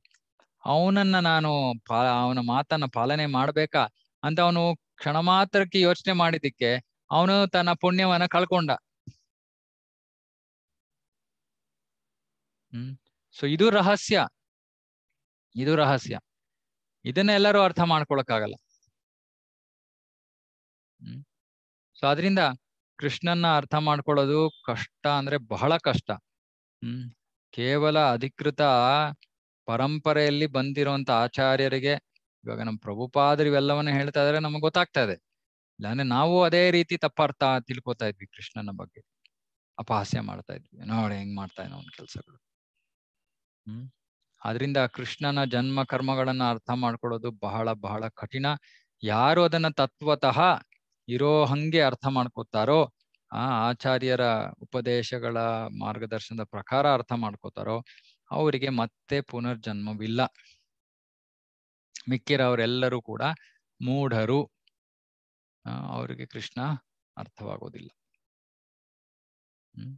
Speaker 1: ಅವನನ್ನ ನಾನು ಪಾ ಅವನ ಮಾತನ್ನ ಪಾಲನೆ ಮಾಡ್ಬೇಕಾ ಅಂತ ಅವನು ಕ್ಷಣ ಮಾತ್ರಕ್ಕೆ ಯೋಚನೆ ಮಾಡಿದ್ದಕ್ಕೆ ಅವನು ತನ್ನ ಪುಣ್ಯವನ್ನ ಕಳ್ಕೊಂಡ ಹ್ಮ್ ಸೊ ಇದು ರಹಸ್ಯ ಇದು ರಹಸ್ಯ ಇದನ್ನ ಎಲ್ಲರೂ ಅರ್ಥ ಮಾಡ್ಕೊಳಕ್ಕಾಗಲ್ಲ ಹ್ಮ್ ಸೊ ಅದರಿಂದ ಕೃಷ್ಣನ್ನ ಅರ್ಥ ಮಾಡ್ಕೊಳ್ಳೋದು ಕಷ್ಟ ಅಂದ್ರೆ ಬಹಳ ಕಷ್ಟ ಹ್ಮ್ ಕೇವಲ ಅಧಿಕೃತ ಪರಂಪರೆಯಲ್ಲಿ ಬಂದಿರುವಂತ ಆಚಾರ್ಯರಿಗೆ ಇವಾಗ ನಮ್ಮ ಪ್ರಭುಪಾದ್ರೆ ಇವೆಲ್ಲವನ್ನ ಹೇಳ್ತಾ ಇದ್ರೆ ನಮಗೆ ಗೊತ್ತಾಗ್ತಾ ಇದೆ ಇಲ್ಲಾಂದ್ರೆ ನಾವು ಅದೇ ರೀತಿ ತಪ್ಪರ್ಥ ತಿಳ್ಕೊತಾ ಇದ್ವಿ ಕೃಷ್ಣನ ಬಗ್ಗೆ ಅಪಹಾಸ್ಯ ಮಾಡ್ತಾ ಇದ್ವಿ ನೋಡಿ ಹೆಂಗ್ ಮಾಡ್ತಾ ಇದ್ ಅವನ ಕೆಲಸಗಳು ಹ್ಮ್ ಆದ್ರಿಂದ ಕೃಷ್ಣನ ಜನ್ಮ ಕರ್ಮಗಳನ್ನ ಅರ್ಥ ಮಾಡ್ಕೊಳೋದು ಬಹಳ ಬಹಳ ಕಠಿಣ ಯಾರು ಅದನ್ನ ತತ್ವತಃ ಇರೋ ಹಂಗೆ ಅರ್ಥ ಮಾಡ್ಕೋತಾರೋ ಆ ಆಚಾರ್ಯರ ಉಪದೇಶಗಳ ಮಾರ್ಗದರ್ಶನದ ಪ್ರಕಾರ ಅರ್ಥ ಮಾಡ್ಕೋತಾರೋ ಅವರಿಗೆ ಮತ್ತೆ ಪುನರ್ಜನ್ಮವಿಲ್ಲ ಮಿಕ್ಕಿರವರೆಲ್ಲರೂ ಕೂಡ ಮೂಢರು ಅವರಿಗೆ ಕೃಷ್ಣ ಅರ್ಥವಾಗೋದಿಲ್ಲ ಹ್ಮ್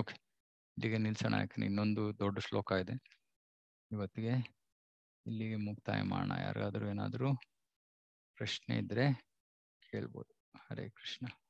Speaker 1: ಓಕೆ ಇಲ್ಲಿಗೆ ನಿಲ್ಸೋಣ ಯಾಕೆ ಇನ್ನೊಂದು ದೊಡ್ಡ ಶ್ಲೋಕ ಇದೆ ಇವತ್ತಿಗೆ ಇಲ್ಲಿಗೆ ಮುಕ್ತಾಯ ಮಾಡೋಣ ಯಾರಾದರೂ ಏನಾದರೂ ಪ್ರಶ್ನೆ ಇದ್ರೆ
Speaker 2: ಕೇಳ್ಬೋದು ಹರೇ ಕೃಷ್ಣ